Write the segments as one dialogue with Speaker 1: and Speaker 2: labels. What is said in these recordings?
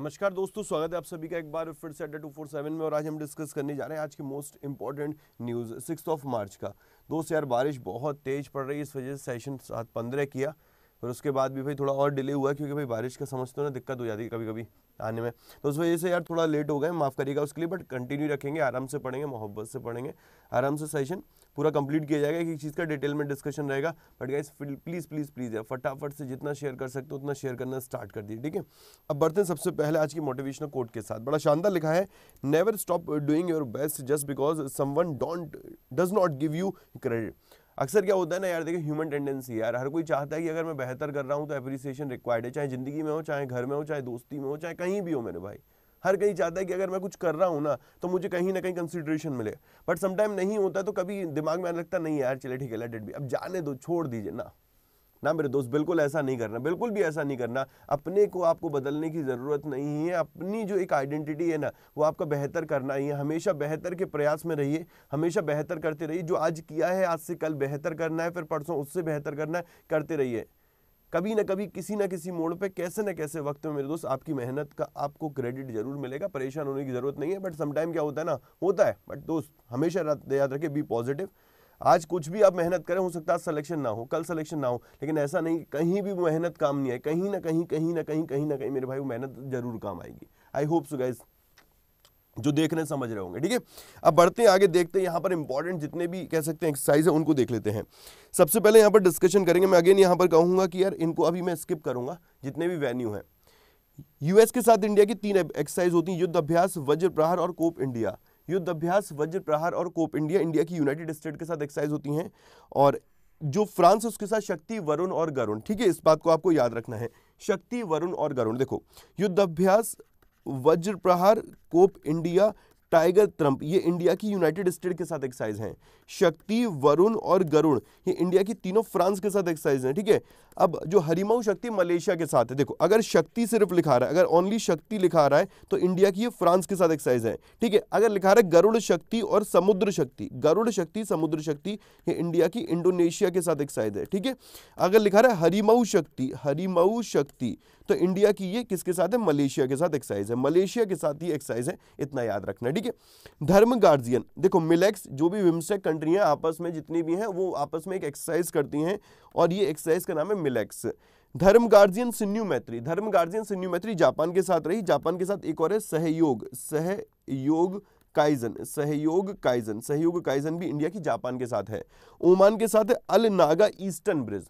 Speaker 1: नमस्कार दोस्तों स्वागत है आप सभी का एक बार फिर से अड्डा टू फोर सेवन में और आज हम डिस्कस करने जा रहे हैं आज की most important news six of March का दोस्त यार बारिश बहुत तेज़ पड़ रही है इस वजह से सेशन सात पंद्रह किया और उसके बाद भी भाई थोड़ा और डिले हुआ क्योंकि भाई बारिश का समझते हो ना दिक्कत हो जाती है कभी कभी आने में तो उस वजह से यार थोड़ा लेट हो गए माफ़ करिएगा उसके लिए बट कंटिन्यू रखेंगे आराम से पढ़ेंगे मोहब्बत से पढ़ेंगे आराम से सेशन पूरा कंप्लीट किया जाएगा एक चीज़ का डिटेल में डिस्कशन रहेगा but guys please please please यार फटाफट से जितना शेयर कर सकते हो उतना शेयर करना स्टार्ट कर दिए ठीक है अब बढ़ते हैं सबसे पहले आज की मोटिवेशनल कोट के साथ बड़ा शानदार लिखा है never stop doing your best just because someone don't does not give you credit अक्सर क्या होता है ना यार देखिए ह्यूमन टेंडेंसी यार हर कोई चाहता है कि अगर मैं बेहतर कर रहा हूँ तो अप्रिसिएशन रिक्वायर्ड है चाहे ज़िंदगी में हो चाहे घर में हो चाहे दोस्ती में हो चाहे कहीं भी हो मेरे भाई हर कहीं चाहता है कि अगर मैं कुछ कर रहा हूँ ना तो मुझे कहीं ना कहीं कंसिडरेशन मिले बट समटाइम नहीं होता तो कभी दिमाग में लगता नहीं यार चले ठीक है लेट इट भी अब जाने दो छोड़ दीजिए ना ना मेरे दोस्त बिल्कुल ऐसा नहीं करना बिल्कुल भी ऐसा नहीं करना अपने को आपको बदलने की ज़रूरत नहीं है अपनी जो एक आइडेंटिटी है ना वो आपका बेहतर करना ही है हमेशा बेहतर के प्रयास में रहिए हमेशा बेहतर करते रहिए जो आज किया है आज से कल बेहतर करना है फिर परसों उससे बेहतर करना है करते रहिए कभी ना कभी किसी ना किसी मोड़ पे कैसे ना कैसे वक्त में मेरे दोस्त आपकी मेहनत का आपको क्रेडिट जरूर मिलेगा परेशान होने की ज़रूरत नहीं है बट समटाइम क्या होता है ना होता है बट दोस्त हमेशा याद रखें बी पॉजिटिव आज कुछ भी आप मेहनत करें हो सकता है सिलेक्शन ना हो कल सिलेक्शन ना हो लेकिन ऐसा नहीं कहीं भी मेहनत काम नहीं है कहीं ना कहीं कहीं ना कहीं कहीं ना कहीं मेरे भाई वो मेहनत जरूर काम आएगी आई होप सो गाइज जो देख रहे हैं समझ रहे होंगे ठीक है अब बढ़ते हैं आगे देखते हैं यहाँ पर इंपॉर्टेंट जितने भी कह सकते हैं एक्सरसाइज है उनको देख लेते हैं सबसे पहले यहाँ पर डिस्कशन करेंगे मैं अगेन यहाँ पर कहूँगा कि यार इनको अभी मैं स्किप करूँगा जितने भी वेन्यू हैं यूएस के साथ इंडिया की तीन एक्सरसाइज होती हैं युद्ध अभ्यास वज्र प्रहार और कोप इंडिया युद्ध अभ्यास वज्र प्रहार और कोप इंडिया इंडिया की यूनाइटेड स्टेट के साथ एक्सरसाइज होती हैं और जो फ्रांस उसके साथ शक्ति वरुण और गरुण ठीक है इस बात को आपको याद रखना है शक्ति वरुण और गरुण देखो युद्ध अभ्यास Vajra Prahar Cope India Tiger Triumph ये इंडिया की यूनाइटेड स्टेट के साथ एक्सरसाइज हैं शक्ति वरुण और गरुण ये इंडिया की तीनों फ्रांस के साथ एक्सरसाइज हैं ठीक है अब जो हरिमाऊ शक्ति मलेशिया के साथ है देखो अगर शक्ति सिर्फ लिखा रहा है अगर ओनली शक्ति लिखा रहा है तो इंडिया की ये फ्रांस के साथ एक्सरसाइज है ठीक है अगर लिखा रहा है गरुड़ शक्ति और समुद्र शक्ति गरुड़ शक्ति समुद्र शक्ति ये इंडिया की इंडोनेशिया के साथ एक्सरसाइज है ठीक है अगर लिखा रहा है हरिमाऊ शक्ति हरिमाऊ शक्ति तो इंडिया की ये किसके साथ है मलेशिया के साथ एक्सरसाइज है मलेशिया के साथ ही एक्सरसाइज है इतना याद रखना ठीक है धर्म गार्जियन देखो मिलेक्स जो भी विम्स्टेक कंट्री हैं आपस में जितनी भी हैं वो आपस में एक एक्सरसाइज करती हैं और ये एक्सरसाइज का नाम है मिलेक्स धर्म गार्जियन सिन्यू मैत्री धर्म गार्जियन सिन्यू मैत्री जापान के साथ रही जापान के साथ एक और है सहयोग सहयोग काइजन सहयोग काइजन सहयोग काइजन भी इंडिया की जापान के साथ है ओमान के साथ है Al Naga Eastern Bridge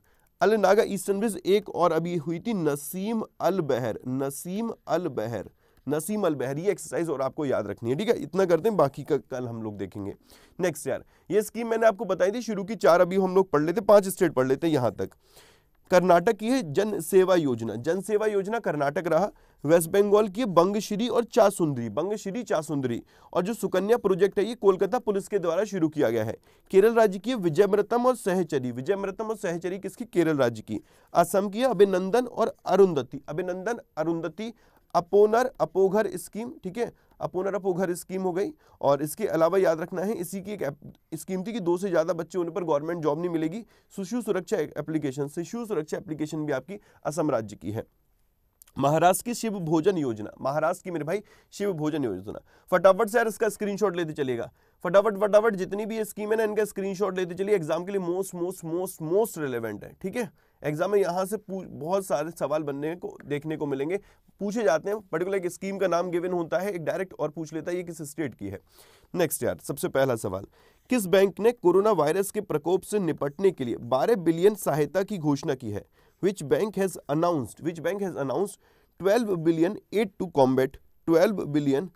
Speaker 1: Al Naga Eastern Bridge एक और अभी हुई थी नसीम अल बहर नसीम अल बहर नसीम अल बहर ये एक्सरसाइज और आपको याद रखनी है ठीक है इतना करते हैं बाकी का कल हम लोग देखेंगे नेक्स्ट यार ये स्कीम मैंने आपको बताई थी शुरू की चार अभी हम लोग पढ़ लेते पांच स्टेट पढ़ लेते यहां तक कर्नाटक की है जन सेवा योजना जन सेवा योजना कर्नाटक रहा वेस्ट बंगाल की बंगश्री और चासुंदरी बंगश्री चासुंदरी और जो सुकन्या प्रोजेक्ट है ये कोलकाता पुलिस के द्वारा शुरू किया गया है केरल राज्य की विजयमृतम और सहचरी विजयमृतम और सहचरी किसकी केरल राज्य की असम की अभिनंदन और अरुंधति अभिनंदन अरुंधति अपोनर अपोघर स्कीम ठीक है अपोनर घर स्कीम हो गई और इसके अलावा याद रखना है इसी की एक स्कीम थी कि दो से ज़्यादा बच्चे होने पर गवर्नमेंट जॉब नहीं मिलेगी शिशु सुरक्षा एप्लीकेशन शिशु सुरक्षा एप्लीकेशन भी आपकी असम राज्य की है महाराष्ट्र की शिव भोजन योजना महाराष्ट्र की मेरे भाई शिव भोजन योजना फटाफट से यार इसका स्क्रीनशॉट लेते चलेगा फटाफट फटाफट जितनी भी स्कीम है ना इनका स्क्रीनशॉट लेते चलिए एग्जाम के लिए most most most most relevant है ठीक है एग्जाम में यहाँ से बहुत सारे सवाल बनने को देखने को मिलेंगे पूछे जाते हैं पर्टिकुलर एक स्कीम का नाम गिवन होता है एक डायरेक्ट और पूछ लेता है ये किस स्टेट की है नेक्स्ट यार सबसे पहला सवाल किस बैंक ने कोरोना वायरस के प्रकोप से निपटने के लिए 12 बिलियन सहायता की घोषणा की है which bank has announced which bank has announced 12 billion aid to combat 12 billion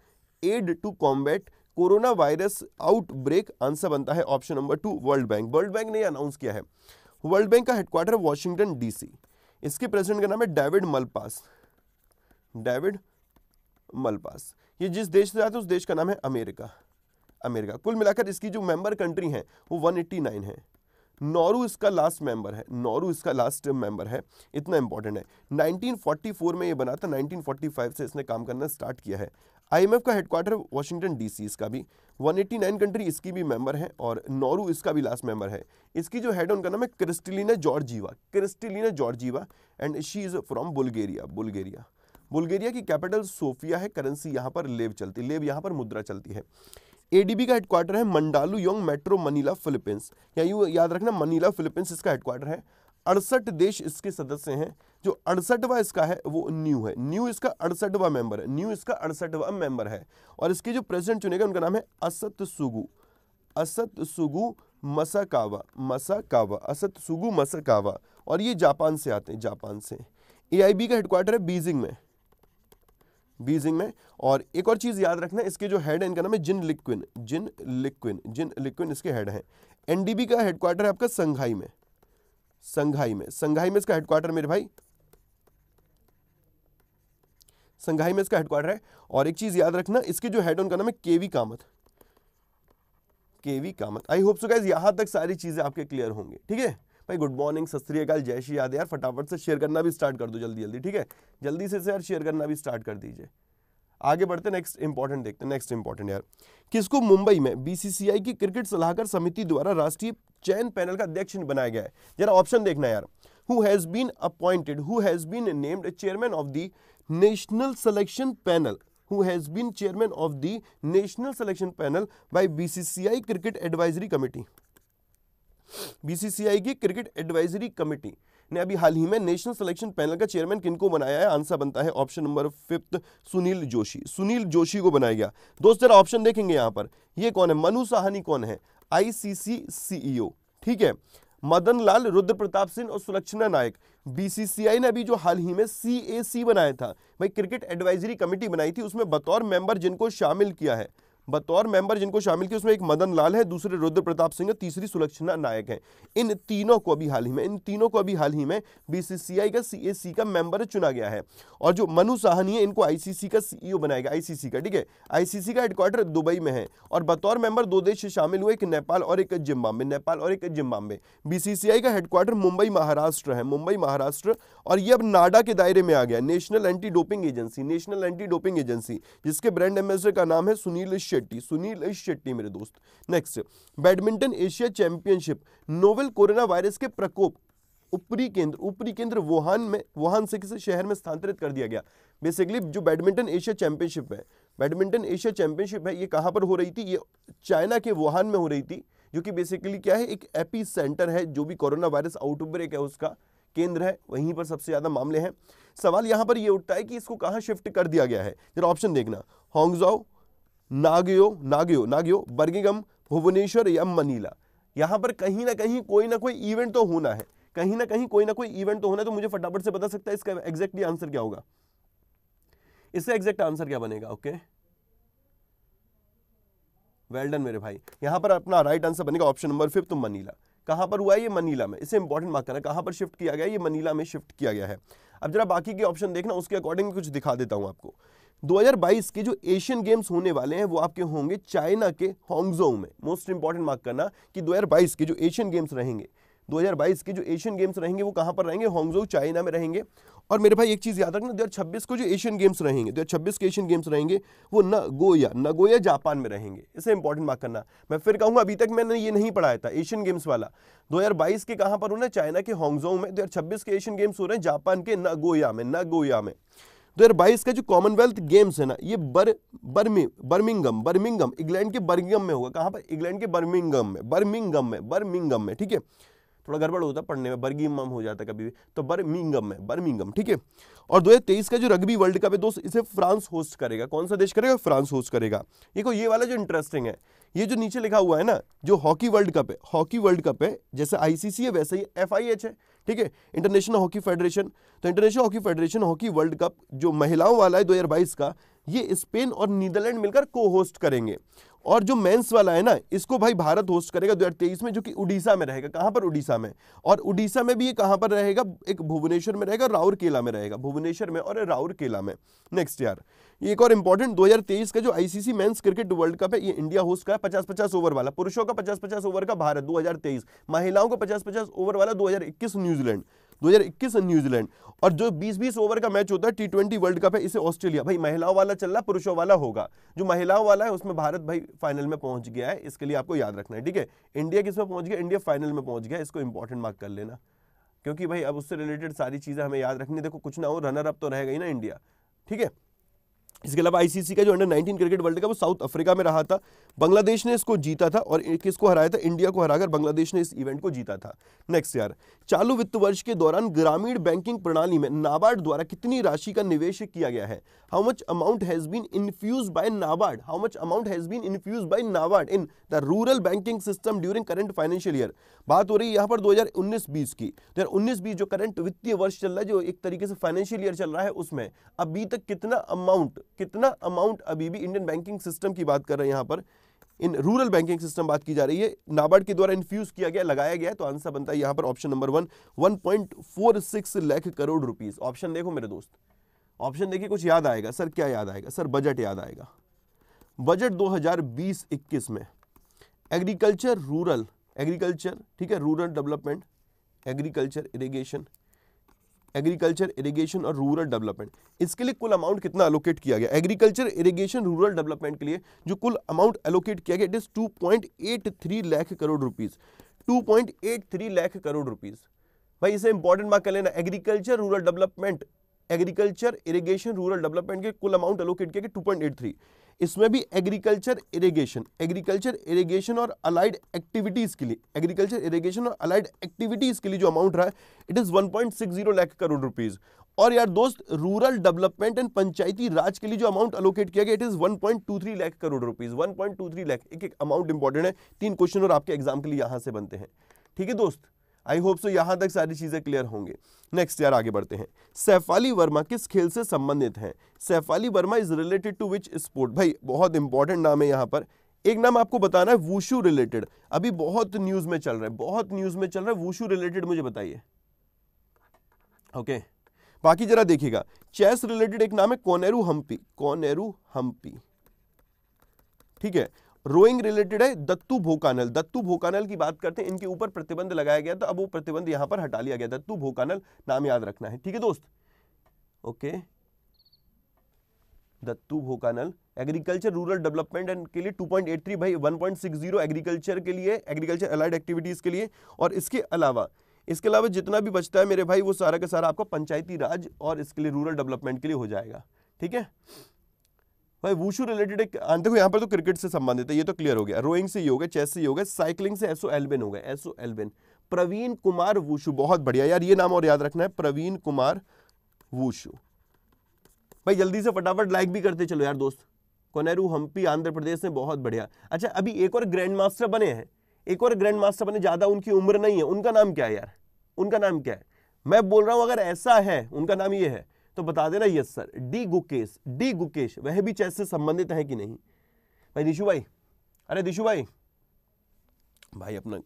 Speaker 1: aid to combat corona virus outbreak answer बनता है option number two World Bank World Bank ने अनाउंस किया है वर्ल्ड बैंक का हेडक्वार्टर वॉशिंगटन डीसी इसके president का नाम है डेविड मलपास डेविड मलपास ये जिस देश से आते उस देश का नाम है अमेरिका अमेरिका कुल मिलाकर इसकी जो मेंबर कंट्री है वो 189 है नौरू इसका लास्ट मेंबर है नौरू इसका लास्ट मेंबर है इतना इंपॉर्टेंट है 1944 में ये बना था 1945 से इसने काम करना स्टार्ट किया है आईएमएफ का हेडक्वार्टर वाशिंगटन डीसी इसका भी 189 कंट्री इसकी भी मेंबर है और नौरू इसका भी लास्ट मेंबर है इसकी जो हेड है उनका नाम है Kristalina Georgieva Kristalina Georgieva and she is from Bulgaria Bulgaria Bulgaria की कैपिटल सोफिया है करेंसी यहाँ पर लेव चलती लेव यहाँ पर मुद्रा चलती है एडीबी का हेडक्वार्टर है Mandaluyong Metro Manila Philippines या यूँ याद रखना मनीला फिलिपींस इसका हेडक्वार्टर है अड़सठ देश इसके सदस्य हैं जो अड़सठवा इसका है वो न्यू है न्यू इसका अड़सठवा मेंबर है न्यू इसका अड़सठवा मेंबर है और इसके जो प्रेसिडेंट चुने गए उनका नाम है असत सुगु असत सुगु मसाकावा मसाकावा असत सुगु मसाकावा और ये जापान से आते हैं जापान से एआईबी का हेडक्वार्टर है बीजिंग में बीजिंग में और एक और चीज़ याद रखना इसके जो हेड है इनका नाम है जिन लिक्विन जिन लिक्विन जिन लिक्विन इसके हेड है एनडीबी का हेडक्वार्टर है आपका संघाई में संघाई में संघाई में इसका हेडक्वार्टर मेरे भाई संघाई में इसका हेडक्वार्टर है और एक चीज याद रखना इसके जो हेड उनका नाम है K V Kamath K V Kamath I hope so guys यहां तक सारी चीजें आपके क्लियर होंगे ठीक है भाई गुड मॉर्निंग सत श्रीकाल जय श्री याद यार फटाफट से शेयर करना भी स्टार्ट कर दो जल्दी जल्दी ठीक है जल्दी से यार शेयर करना भी स्टार्ट कर दीजिए आगे बढ़ते नेक्स्ट इंपॉर्टेंट देखते हैं नेक्स्ट इंपॉर्टेंट यार किसको मुंबई में बीसीसीआई की क्रिकेट सलाहकार समिति द्वारा राष्ट्रीय चयन पैनल का अध्यक्ष बनाया गया है जरा ऑप्शन देखना यार who has been appointed who has been named chairman of the national selection panel who has been chairman of the national selection panel by BCCI cricket advisory committee BCCI की cricket advisory committee ने अभी हाल ही में national selection panel का chairman किनको बनाया है आंसर बनता है option number fifth Sunil Joshi Sunil Joshi को बनाया गया दोस्त जरा ऑप्शन देखेंगे यहाँ पर ये कौन है मनु साहनी कौन है आईसीसी सीईओ e ठीक है मदन लाल रुद्र प्रताप सिंह और सुलक्षणा नायक बीसीसीआई ने अभी जो हाल ही में सीएसी बनाया था भाई क्रिकेट एडवाइजरी कमेटी बनाई थी उसमें बतौर मेंबर जिनको शामिल किया है बतौर मेंबर जिनको शामिल किया उसमें एक मदन लाल है दूसरे रुद्र प्रताप सिंह है तीसरी सुलक्षणा नायक है इन तीनों को अभी हाल ही में इन तीनों को अभी हाल ही में बीसीसीआई का सीएसी का मेंबर चुना गया है और जो मनु साहनी है इनको आईसीसी का सीईओ बनाएगा आईसीसी का ठीक है आईसीसी का हेडक्वार्टर दुबई में है और बतौर मेंबर दो देश शामिल हुए एक नेपाल और एक जिम्बाबे नेपाल और एक जिम्बाबे बीसीसीआई का हेडक्वार्टर मुंबई महाराष्ट्र है मुंबई महाराष्ट्र और ये अब नाडा के दायरे में आ गया national anti doping agency national anti doping agency जिसके ब्रांड एम्बेसडर का नाम है सुनील शेट्टी सुनील एश शेट्टी मेरे दोस्त next badminton Asia championship novel corona virus के प्रकोप ऊपरी केंद्र ऊपरी केंद्र वुहान में वुहान से किसी शहर में स्थानांतरित कर दिया गया बेसिकली जो बैडमिंटन एशिया चैंपियनशिप है बैडमिंटन एशिया चैंपियनशिप है ये कहाँ पर हो रही थी ये चाइना के वुहान में हो रही थी जो कि बेसिकली क्या है एक एपी सेंटर है जो भी कोरोना वायरस आउटब्रेक है उसका केंद्र है वहीं पर सबसे ज़्यादा मामले हैं सवाल यहाँ पर यह उठता है कि इसको कहाँ शिफ्ट कर दिया गया है जरा ऑप्शन देखना होंगजाओ नागयो नागयो नागयो बर्गिगम भुवनेश्वर या मनीला यहाँ पर कहीं ना कहीं कोई ना कोई इवेंट तो होना है कहीं ना कहीं कोई ना कोई इवेंट तो होना है तो मुझे फटाफट से बता सकता है इसका एग्जैक्टली आंसर क्या होगा इससे एग्जैक्ट आंसर क्या बनेगा ओके वेल डन मेरे भाई यहाँ पर अपना राइट आंसर बनेगा ऑप्शन नंबर फिफ्थ मनीला कहाँ पर हुआ है ये मनीला में इसे इंपॉर्टेंट मार्क करना कहाँ पर शिफ्ट किया गया ये मनीला में शिफ्ट किया गया है अब जरा बाकी के ऑप्शन देखना उसके अकॉर्डिंग कुछ दिखा देता हूँ आपको 2022 के जो एशियन गेम्स होने वाले हैं वो आपके होंगे चाइना के होंगजो में मोस्ट इंपॉर्टेंट मार्क करना कि 2022 के जो एशियन गेम्स रहेंगे 2022 के जो एशियन गेम्स रहेंगे वो कहां पर रहेंगे होंगजो चाइना में रहेंगे और मेरे भाई एक चीज़ याद रखना दो को जो एशियन गेम्स रहेंगे दो के एशियन गेम्स रहेंगे वो नगोया नगोया जापान में रहेंगे इसे इंपॉर्टेंट मार्क करना मैं फिर कहूंगा अभी तक मैंने ये नहीं पढ़ाया था एशियन गेम्स वाला 2022 के कहां पर होना चाइना के होंगजो में दो के एशियन गेम्स हो रहे हैं जापान के नगोया में नगोया में 2022 का जो कॉमनवेल्थ गेम्स है ना ये बर बर्मी बर्मिंगम बर्मिंगम इंग्लैंड के बर्मिंगम में होगा कहाँ पर इंग्लैंड के बर्मिंगम में बर्मिंगम में बर्मिंगम में ठीक है थोड़ा गड़बड़ होता पढ़ने में बर्गिंगम हो जाता कभी भी तो बर्मिंगम में बर्मिंगम ठीक है और 2023 का जो रग्बी वर्ल्ड कप है दोस्त इसे फ्रांस होस्ट करेगा कौन सा देश करेगा फ्रांस होस्ट करेगा देखो ये वाला जो इंटरेस्टिंग है ये जो नीचे लिखा हुआ है ना जो हॉकी वर्ल्ड कप है हॉकी वर्ल्ड कप है जैसे आईसीसी है वैसे ही एफ है ठीक है इंटरनेशनल हॉकी फेडरेशन तो international hockey federation hockey world cup जो महिलाओं वाला है 2022 का ये स्पेन और नीदरलैंड मिलकर को होस्ट करेंगे और जो मेंस वाला है ना इसको भाई भारत होस्ट करेगा 2023 में जो कि उड़ीसा में रहेगा कहां पर उड़ीसा में और उड़ीसा में भी ये कहां पर रहेगा एक भुवनेश्वर में रहेगा राउरकेला में रहेगा भुवनेश्वर में और राउरकेला में नेक्स्ट ईयर एक और इंपॉर्टेंट 2023 का जो ICC men's cricket world cup है ये इंडिया होस्ट का है पचास पचास ओवर वाला पुरुषों का पचास पचास ओवर का भारत 2023 महिलाओं का पचास पचास ओवर वाला 2021 न्यूजीलैंड 2021 न्यूजीलैंड और जो 20-20 ओवर का मैच होता है टी ट्वेंटी वर्ल्ड कप है इसे ऑस्ट्रेलिया भाई महिलाओं वाला चल रहा पुरुषों वाला होगा जो महिलाओं वाला है उसमें भारत भाई फाइनल में पहुंच गया है इसके लिए आपको याद रखना है ठीक है इंडिया किसमें पहुंच गया इंडिया फाइनल में पहुंच गया इसको इंपॉर्टेंट मार्क कर लेना क्योंकि भाई अब उससे रिलेटेड सारी चीज़ें हमें याद रखनी देखो कुछ ना हो रनर अप तो रहेगा ही ना इंडिया ठीक है इसके अलावा आईसीसी का जो अंडर 19 क्रिकेट वर्ल्ड कप वो साउथ अफ्रीका में रहा था बांग्लादेश ने इसको जीता था और किसको हराया था इंडिया को हराकर बांग्लादेश ने इस इवेंट को जीता था नेक्स्ट यार चालू वित्त वर्ष के दौरान ग्रामीण बैंकिंग प्रणाली में नाबार्ड द्वारा कितनी राशि का निवेश किया गया है how much amount has been infuse by NABARD how much amount has been infuse by NABARD in the rural banking system during current financial year बात हो रही है यहाँ पर दो हजार की दो हजार जो करंट वित्तीय वर्ष चल रहा है जो एक तरीके से फाइनेंशियल ईयर चल रहा है उसमें अभी तक कितना अमाउंट कितना अमाउंट अभी भी इंडियन बैंकिंग सिस्टम की बात कर रहे हैं यहां पर इन रूरल बैंकिंग सिस्टम बात की जा रही है नाबार्ड के द्वारा इन्फ्यूज किया गया लगाया गया तो आंसर बनता है यहां पर option number one one point four six lakh crore rupees option देखो मेरे दोस्त ऑप्शन देखिए कुछ याद आएगा सर क्या याद आएगा सर बजट याद आएगा बजट 2020-21 में एग्रीकल्चर रूरल एग्रीकल्चर ठीक है rural development agriculture irrigation agriculture irrigation और रूरल डेवलपमेंट इसके लिए कुल अमाउंट कितना एलोकेट किया गया एग्रीकल्चर इरिगेशन रूरल डेवलपमेंट के लिए जो कुल अमाउंट एलोकेट किया गया it is 2.83 lakh crore rupees 2.83 lakh crore rupees भाई इसे इंपॉर्टेंट मार्क कर लेना agriculture rural development agriculture irrigation rural development के कुल अमाउंट एलोकेट किया गया टू इसमें भी एग्रीकल्चर इरिगेशन एग्रीकल्चर इरिगेशन और अलाइड एक्टिविटीज़ के लिए एग्रीकल्चर इरिगेशन और अलाइड एक्टिविटीज़ के लिए जो अमाउंट रहा है it is 1.60 lakh crore rupees और यार दोस्त रूरल डेवलपमेंट एंड पंचायती राज के लिए जो अमाउंट अलोकेट किया गया it is 1.23 lakh crore rupees 1.23 lakh एक एक अमाउंट इंपॉर्टेंट है तीन क्वेश्चन और आपके एग्जाम के लिए यहां से बनते हैं ठीक है दोस्त आई होप सो यहाँ तक सारी चीज़ें क्लियर होंगे नेक्स्ट यार आगे बढ़ते हैं सैफ अली वर्मा किस खेल से संबंधित हैं Saif Ali Verma is related to which sport भाई बहुत इंपॉर्टेंट नाम है यहाँ पर एक नाम आपको बताना है वूशू रिलेटेड अभी बहुत न्यूज़ में चल रहा है बहुत न्यूज़ में चल रहा है वूशू रिलेटेड मुझे बताइए ओके okay. बाकी जरा देखिएगा चेस रिलेटेड एक नाम है कोनेरू हम्पी कोनेरू हम्पी ठीक है रोइंग रिलेटेड है दत्तू भोकानल दत्तू भोकानल की बात करते हैं इनके ऊपर प्रतिबंध लगाया गया तो अब वो प्रतिबंध यहां पर हटा लिया गया दत्तू भोकानल नाम याद रखना है ठीक है दोस्त okay Dattu Bhokanal agriculture rural development and के लिए 2.83 भाई 1.60 एग्रीकल्चर के लिए एग्रीकल्चर अलाइड एक्टिविटीज के लिए और इसके अलावा इसके अलावा जितना भी बचता है मेरे भाई वो सारा का सारा आपका पंचायती राज और इसके लिए रूरल डेवलपमेंट के लिए हो जाएगा ठीक है भाई वूशू रिलेटेड एक हाँ, देखो यहाँ पर तो क्रिकेट से संबंधित है ये तो क्लियर हो गया रोइंग से ये हो गया चेस से ही हो गया साइकिलिंग से एसओ एलबेन हो गया एसओ एलबेन प्रवीण कुमार वूशू बहुत बढ़िया यार ये नाम और याद रखना है प्रवीण कुमार वूशू भाई जल्दी से फटाफट लाइक भी करते चलो यार दोस्त कोनेरू हम्पी आंध्र प्रदेश में बहुत बढ़िया अच्छा अभी एक और ग्रैंड मास्टर बने हैं एक और ग्रैंड मास्टर बने ज़्यादा उनकी उम्र नहीं है उनका नाम क्या है यार उनका नाम क्या है मैं बोल रहा हूँ अगर ऐसा है उनका नाम ये है तो बता देना yes sir D Gukesh D Gukesh वह भी चेस से संबंधित है कि नहीं भाई दिशु भाई अरे दिशु भाई भाई अपना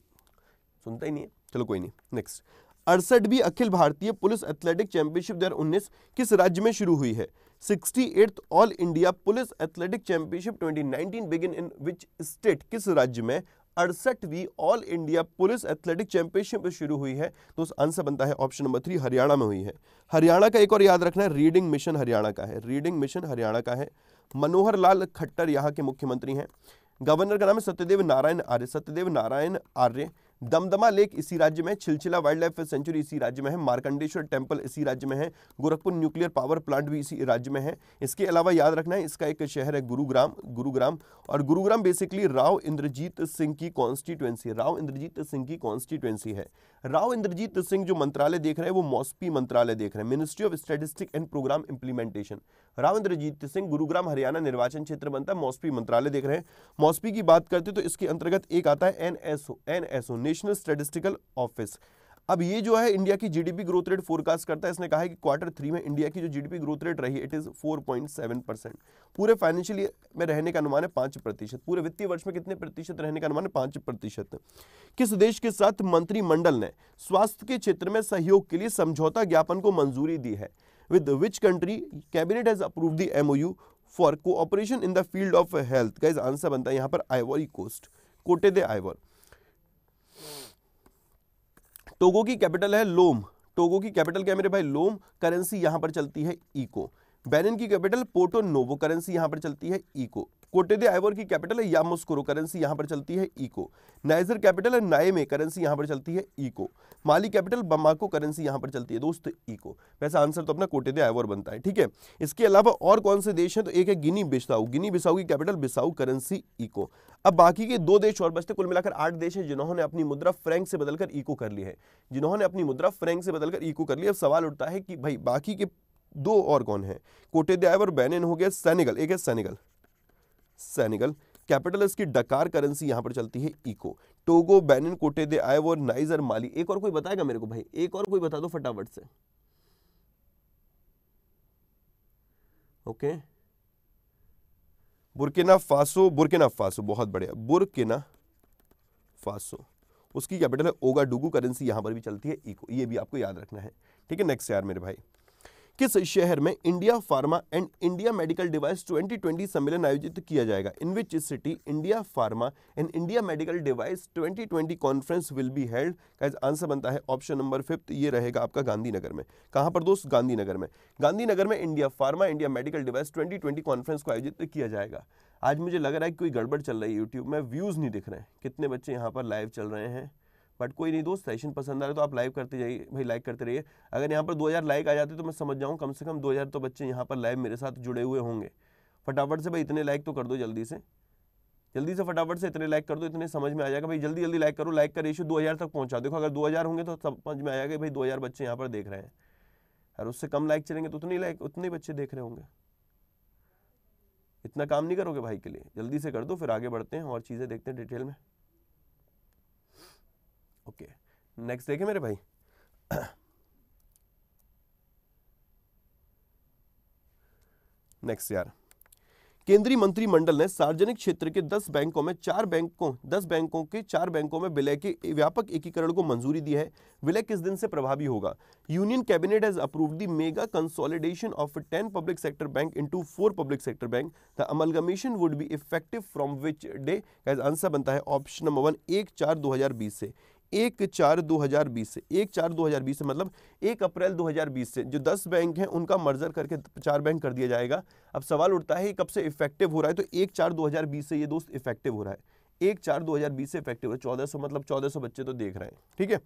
Speaker 1: सुनता ही नहीं है चलो कोई नहीं नेक्स्ट अड़सठ भी अखिल भारतीय पुलिस एथलेटिक चैंपियनशिप दो उन्नीस किस राज्य में शुरू हुई है sixty eighth all India police athletic championship 2019 begin in which state किस राज्य में अड़सठवीं all India police athletic championship में शुरू हुई है तो आंसर बनता है ऑप्शन नंबर थ्री हरियाणा में हुई है हरियाणा का एक और याद रखना है रीडिंग मिशन हरियाणा का है रीडिंग मिशन हरियाणा का है मनोहर लाल खट्टर यहाँ के मुख्यमंत्री हैं गवर्नर का नाम है सत्यदेव नारायण आर्य सत्यदेव नारायण आर्य दमदमा लेक इसी राज्य में छिलचिला वाइल्ड लाइफ सेंचुरी इसी राज्य में है मार्कंडेश्वर टेम्पल इसी राज्य में है गोरखपुर न्यूक्लियर पावर प्लांट भी इसी राज्य में है इसके अलावा याद रखना है इसका एक शहर है गुरुग्राम गुरुग्राम और गुरुग्राम बेसिकली राव इंद्रजीत सिंह की कॉन्स्टिट्युएंसी राव इंद्रजीत सिंह की कॉन्स्टिट्युएंसी है राव इंद्रजीत सिंह जो मंत्रालय देख रहे हैं वो मौसपी मंत्रालय देख रहे हैं ministry of statistic and programme implementation Rao Inderjit Singh Gurugram Haryana निर्वाचन क्षेत्र बनता है मौसपी मंत्रालय देख रहे हैं मौसपी की बात करते तो इसके अंतर्गत एक आता है NSO NSO national statistical office अब ये जो है इंडिया की जीडीपी ग्रोथ रेट फोरकास्ट करता है इसने कहा है कि क्वार्टर थ्री में इंडिया की जो जीडीपी ग्रोथ रेट रही इट इज़ 4.7 परसेंट पूरे फाइनेंशियल में रहने का अनुमान है पांच प्रतिशत पूरे वित्तीय वर्ष में कितने प्रतिशत रहने का अनुमान है पांच प्रतिशत किस देश के साथ मंत्रिमंडल ने स्वास्थ्य के क्षेत्र में सहयोग के लिए समझौता ज्ञापन को मंजूरी दी है with which country cabinet has approve the MOU for cooperation in the field of health का आंसर बनता है यहाँ पर Ivory Coast Cote d' Ivoire Togo की कैपिटल है लोम टोगो की कैपिटल क्या मेरे भाई लोम करेंसी यहां पर चलती है ईको बेनिन की कैपिटल पोर्टो नोवो करेंसी यहां पर चलती है ईको कोटे दे आइवर की कैपिटल है यामोस्कोरो करेंसी यहाँ पर चलती है ईको नाइजर कैपिटल है नाए में करेंसी यहाँ पर चलती है eco Mali capital Bamako currency यहाँ पर चलती है दोस्त ईको वैसा आंसर तो अपना कोटे दे आइवर बनता है ठीक है इसके अलावा और कौन से देश हैं तो एक है गिनी बिसाऊ गिनी बिसाऊ की कैपिटल बिसाऊ करेंसी ईको अब बाकी के दो देश और बचते कुल मिलाकर आठ देश हैं जिन्होंने अपनी मुद्रा फ्रेंक से बदलकर ईको कर ली है जिन्होंने अपनी मुद्रा फ्रेंक से बदलकर ईको कर ली अब सवाल उठता है कि भाई बाकी के दो और कौन है कोटे दे आइवर बैनिन हो गया सैनिगल एक है सैनिगल सेनेगल कैपिटल इसकी डकार करेंसी यहां पर चलती है इको टोगो बैनन कोटे दे आए वो नाइजर माली एक और कोई बताएगा मेरे को भाई एक और कोई बता दो फटाफट से okay Burkina Faso Burkina Faso बहुत बढ़िया बुरकिना फासो उसकी कैपिटल है ओगा डुगू करेंसी यहां पर भी चलती है इको ये भी आपको याद रखना है ठीक है नेक्स्ट यार मेरे भाई किस शहर में India pharma and India medical device 2020 सम्मेलन आयोजित किया जाएगा in which city India pharma and India medical device 2020 conference will be held का आंसर बनता है ऑप्शन नंबर फिफ्थ ये रहेगा आपका गांधीनगर में कहाँ पर दोस्त गांधीनगर में गांधीनगर में India pharma India medical device twenty conference को आयोजित किया जाएगा आज मुझे लग रहा है कि कोई गड़बड़ चल रही है यूट्यूब में व्यूज़ नहीं दिख रहे हैं कितने बच्चे यहाँ पर लाइव चल रहे हैं बट कोई नहीं दोस्त सेशन पसंद आ रहे तो आप लाइव करते जाइए भाई लाइक करते रहिए अगर यहाँ पर 2000 लाइक आ जाते तो मैं समझ जाऊँ कम से कम 2000 तो बच्चे यहाँ पर लाइव मेरे साथ जुड़े हुए होंगे फटाफट से भाई इतने लाइक तो कर दो जल्दी से जल्दी से फटाफट से इतने लाइक कर दो इतने समझ में आ जाएगा भाई जल्दी जल्दी लाइक करो लाइक का रेशियो दो तक पहुँचा देखो अगर दो होंगे तो समझ में आ जाएगा भाई दो बच्चे यहाँ पर देख रहे हैं और उससे कम लाइक चलेंगे तो उतने लाइक उतने बच्चे देख रहे होंगे इतना काम नहीं करोगे भाई के लिए जल्दी से कर दो फिर आगे बढ़ते हैं और चीज़ें देखते हैं डिटेल में ओके नेक्स्ट देखे मेरे भाई नेक्स्ट यार केंद्रीय मंत्रिमंडल ने सार्वजनिक क्षेत्र के 10 बैंकों में चार बैंकों 10 बैंकों के चार बैंकों में विलय के व्यापक एकीकरण को मंजूरी दी है विलय किस दिन से प्रभावी होगा union cabinet has approve the mega consolidation of 10 public sector bank into four public sector bank the amalgamation would be effective from which day as answer बनता है ऑप्शन नंबर वन एक चार दो से एक चार 2020 से एक चार 2020 से मतलब एक अप्रैल 2020 से जो दस बैंक हैं उनका मर्जर करके चार बैंक कर दिया जाएगा अब सवाल उठता है कब से इफेक्टिव हो रहा है तो एक चार 2020 से ये दोस्त इफेक्टिव हो रहा है एक चार 2020 से इफेक्टिव हो रहा है चौदह मतलब चौदह बच्चे तो देख रहे हैं ठीक है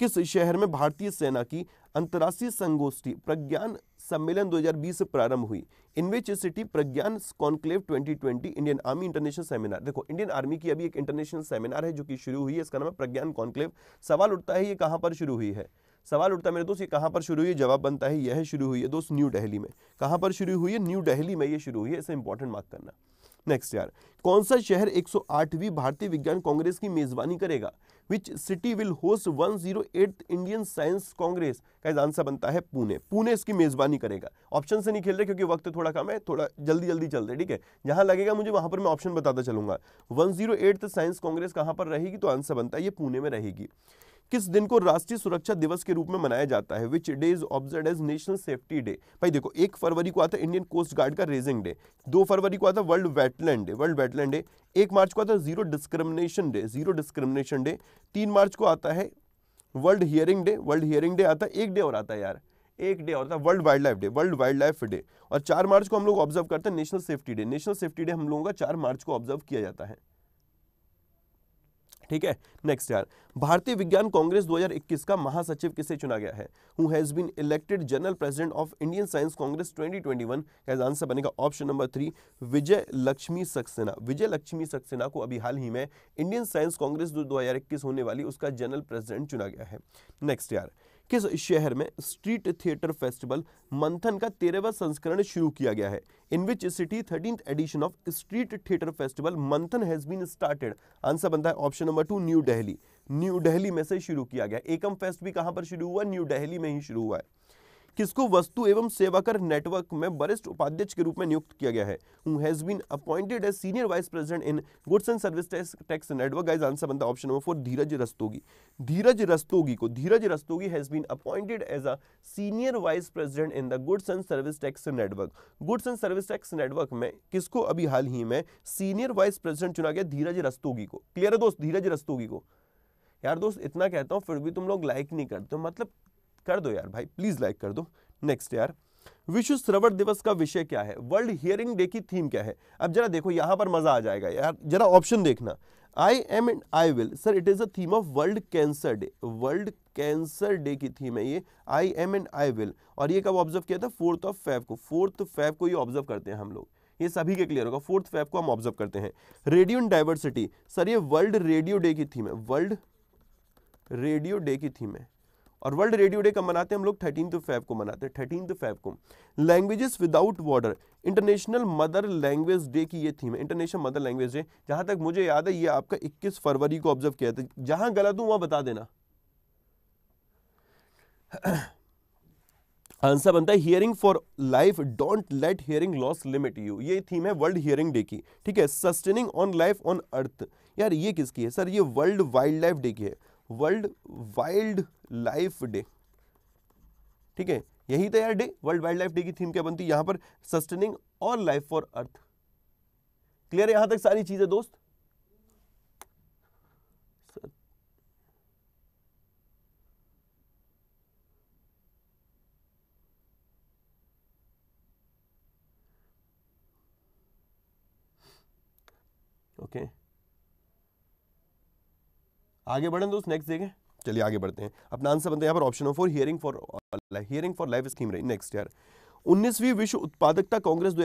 Speaker 1: किस शहर में भारतीय सेना की अंतर्राष्ट्रीय संगोष्ठी प्रज्ञान सम्मेलन 2020 से प्रारंभ हुई in which city Pragyan conclave 2020 Indian army international seminar देखो इंडियन आर्मी की अभी एक इंटरनेशनल सेमिनार है जो कि शुरू हुई है इसका नाम है प्रज्ञान कॉन्क्लेव सवाल उठता है ये कहाँ पर शुरू हुई है सवाल उठता है मेरे दोस्त ये कहाँ पर शुरू हुई जवाब बनता है यह शुरू हुई है दोस्त न्यू दिल्ली में कहाँ पर शुरू हुई है न्यू दिल्ली में ये शुरू हुई है इसे इंपॉर्टेंट मार्क करना नेक्स्ट यार कौन सा शहर 108वीं भारतीय विज्ञान कांग्रेस की मेजबानी करेगा which city will host at Indian science congress का आंसर बनता है पुणे पुणे इसकी मेजबानी करेगा ऑप्शन से नहीं खेल रहे क्योंकि वक्त थोड़ा कम है थोड़ा जल्दी जल्दी चल रहे ठीक है जहां लगेगा मुझे वहां पर मैं ऑप्शन बताता चलूंगा वन साइंस कांग्रेस कहां पर रहेगी तो आंसर बनता है ये पुणे में रहेगी किस दिन को राष्ट्रीय सुरक्षा दिवस के रूप में मनाया जाता है which day is observe as national safety day भाई देखो एक फरवरी को आता है इंडियन कोस्ट गार्ड का रेजिंग डे दो फरवरी को आता है world wetland day world wetland day एक मार्च को आता है zero discrimination day zero discrimination day तीन मार्च को आता है world hearing day world hearing day आता है एक डे और आता है यार एक डे और था world wildlife day world wildlife day और चार मार्च को हम लोग ऑब्जर्व करते हैं national safety day national safety day हम लोगों का चार मार्च को ऑब्जर्व किया जाता है ठीक है नेक्स्ट यार भारतीय विज्ञान कांग्रेस 2021 का महासचिव किसे चुना गया है who has been elected general president of Indian science congress 2021 का आंसर बनेगा option number three Vijay Lakshmi Saxena Vijay Lakshmi Saxena को अभी हाल ही में इंडियन साइंस कांग्रेस जो 2021 होने वाली उसका जनरल प्रेसिडेंट चुना गया है नेक्स्ट यार किस शहर में स्ट्रीट थिएटर फेस्टिवल मंथन का तेरहवा संस्करण शुरू किया गया है in which city thirteen edition of street theatre festival Manthan has been started answer बनता है option number two new Delhi new Delhi में से शुरू किया गया एकम फेस्ट भी कहां पर शुरू हुआ न्यू दिल्ली में ही शुरू हुआ है किसको वस्तु एवं सेवा कर नेटवर्क में वरिष्ठ उपाध्यक्ष के रूप में नियुक्त किया गया है who has been appointed as senior vice president in goods and service tax network guys answer बनता है option number four Dheeraj Rastogi Dheeraj Rastogi को Dheeraj Rastogi has been appointed as a senior vice president in the goods and service tax network goods and service tax network में किसको अभी हाल ही में senior vice president चुना गया धीरज रस्तोगी को क्लियर है दोस्त धीरज रस्तोगी को यार दोस्त इतना कहता हूँ फिर भी तुम लोग लाइक नहीं करते मतलब कर दो यार भाई प्लीज लाइक कर दो नेक्स्ट यार विश्व श्रवण दिवस का विषय क्या है वर्ल्ड हियरिंग डे की थीम क्या है अब जरा देखो यहां पर मजा आ जाएगा यार जरा ऑप्शन देखना I am and I will sir it is a theme of world cancer day world cancer day की थीम है ये I am and I will और ये कब ऑब्जर्व किया था फोर्थ ऑफ फैब को फोर्थ फैब को ये ऑब्जर्व करते हैं हम लोग ये सभी के क्लियर होगा फोर्थ फैब को हम ऑब्जर्व करते हैं रेडियो एंड डाइवर्सिटी सर ये वर्ल्ड रेडियो डे की थीम है वर्ल्ड रेडियो डे की थीम है और वर्ल्ड रेडियो डे कब मनाते हैं हम लोग थर्टीन तो फैब को मनाते हैं थर्टीन तो फैब को languages without border international mother language day की ये थीम है इंटरनेशनल मदर लैंग्वेज डे जहाँ तक मुझे याद है ये आपका 21 फरवरी को ऑब्जर्व किया था जहाँ गलत हूँ वहाँ बता देना आंसर बनता है hearing for life don't let hearing loss limit you ये थीम है वर्ल्ड हियरिंग डे की ठीक है sustaining on life on earth यार ये किसकी है सर ये वर्ल्ड वाइल्ड लाइफ डे की है वर्ल्ड वाइल्ड लाइफ डे ठीक है यही तो यार day world wildlife day की थीम क्या बनती है यहां पर सस्टेनिंग और लाइफ फॉर अर्थ क्लियर यहां तक सारी चीजें दोस्त okay आगे बढ़ें दोस्त नेक्स्ट देखें चलिए आगे बढ़ते हैं अपना आंसर बनते हैं यहाँ पर option four hearing for hearing for life scheme रही नेक्स्ट ईयर उन्नीसवीं विश्व उत्पादकता कांग्रेस दो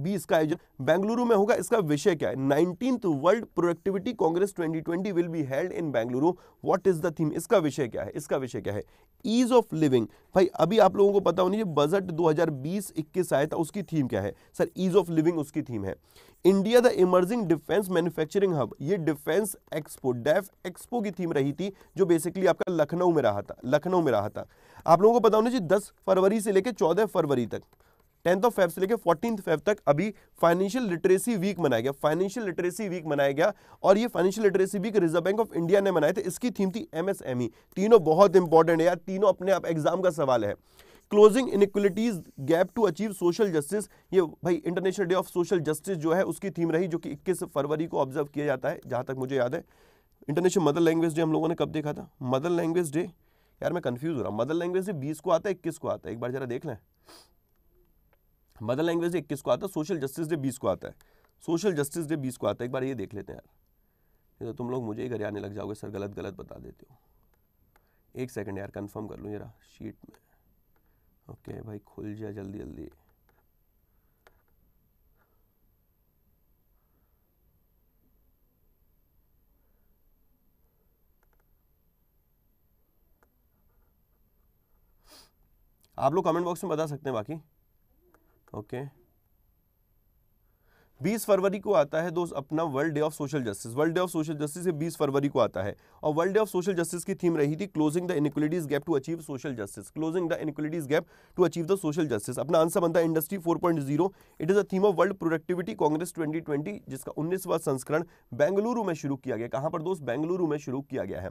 Speaker 1: बी इसका आयोजन बेंगलुरु में होगा इसका विषय क्या है nineteen world productivity congress 2020 will be held in Bengaluru what is the theme इसका विषय क्या है इसका विषय क्या है ईज ऑफ लिविंग भाई अभी आप लोगों को पता होनी चाहिए बजट 2020-21 आया था उसकी थीम क्या है सर ईज ऑफ लिविंग उसकी थीम है India the emerging defence manufacturing hub ये डिफेंस एक्सपो डेफ एक्सपो की थीम रही थी जो बेसिकली आपका लखनऊ में रहा था लखनऊ में रहा था आप लोगों को पता होना चाहिए दस फरवरी से लेकर चौदह फरवरी तक टेंथ ऑफ फेब से लेकर फोर्टीन फेब तक अभी फाइनेंशियल लिटरेसी वीक मनाया गया फाइनेंशियल लिटरेसी वीक मनाया गया और ये financial literacy week Reserve Bank of India ने मनाए थे इसकी थीम थी एमएसएमई e। तीनों बहुत इंपॉर्टेंट है यार तीनों अपने आप एग्जाम का सवाल है closing inequalities gap to achieve social justice ये भाई international day of social justice जो है उसकी थीम रही जो कि इक्कीस फरवरी को ऑब्जर्व किया जाता है जहाँ तक मुझे याद है इंटरनेशनल मदर लैंग्वेज डे हम लोगों ने कब देखा था मदर लैंग्वेज डे यार मैं कन्फ्यूज़ हो रहा हूँ मदर लैंग्वेज डे बीस को आता है इक्कीस को आता है एक बार जरा देख लें मदर लैंग्वेज डे इक्कीस को आता है सोशल जस्टिस डे बीस को आता है सोशल जस्टिस डे बीस को आता है एक बार ये देख लेते हैं यार तो तुम लोग मुझे ही घर आने लग जाओगे सर गलत गलत बता देते हो एक सेकंड यार कंफर्म कर लूँ जरा शीट में ओके भाई खुल जाए जल्दी जल्दी आप लोग कमेंट बॉक्स में बता सकते हैं बाकी ओके बीस फरवरी को आता है दोस्त अपना world day of social justice world day of social justice बीस फरवरी को आता है और world day of social justice की थीम रही थी closing the inequalities gap to achieve social justice closing the inequalities gap to achieve the social justice अपना आंसर बनता है industry 4.0 it is a theme of world productivity congress twenty जिसका उन्नीसवा संस्करण बेंगलुरु में शुरू किया गया कहां पर दोस्त बेंगलुरु में शुरू किया गया है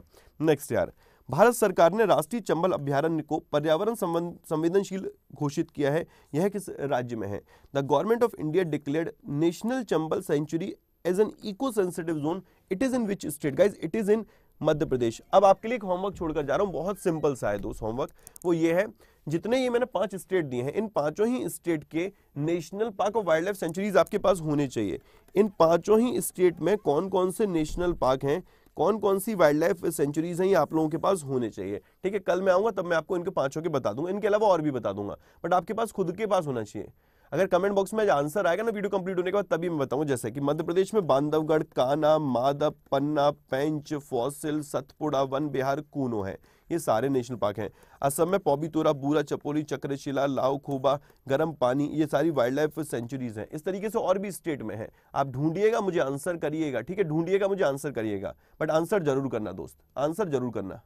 Speaker 1: नेक्स्ट यार भारत सरकार ने राष्ट्रीय चंबल अभ्यारण्य को पर्यावरण संवेदनशील घोषित किया है यह किस राज्य में है the government of India declared national Chambal sanctuary as an eco sensitive zone it is in which state guys it is in Madhya Pradesh अब आपके लिए एक होमवर्क छोड़कर जा रहा हूँ बहुत सिंपल सा है दोस्त होमवर्क वो ये है जितने ये मैंने पांच स्टेट दिए हैं इन पांचों ही स्टेट के नेशनल पार्क और वाइल्ड लाइफ सेंचुरीज आपके पास होने चाहिए इन पांचों ही स्टेट में कौन कौन से नेशनल पार्क हैं कौन कौन सी वाइल्ड लाइफ सेंचुरीज हैं ये आप लोगों के पास होने चाहिए ठीक है कल मैं आऊँगा तब मैं आपको इनके पाँचों के बता दूंगा इनके अलावा और भी बता दूंगा बट आपके पास खुद के पास होना चाहिए अगर कमेंट बॉक्स में आंसर आएगा ना वीडियो कंप्लीट होने के बाद तभी मैं बताऊँ जैसे कि मध्य प्रदेश में बांधवगढ़ काना माधव पन्ना पेंच फौसिल सतपुड़ा वन बिहार कूनो है ये सारे नेशनल पार्क हैं असम में पॉबीतोरा बूरा चपोली चक्रशिला लाओ खोबा गर्म पानी ये सारी वाइल्ड लाइफ सेंचुरीज हैं इस तरीके से और भी स्टेट में है आप ढूंढिएगा मुझे आंसर करिएगा ठीक है ढूंढिएगा मुझे आंसर करिएगा बट आंसर जरूर करना दोस्त आंसर जरूर करना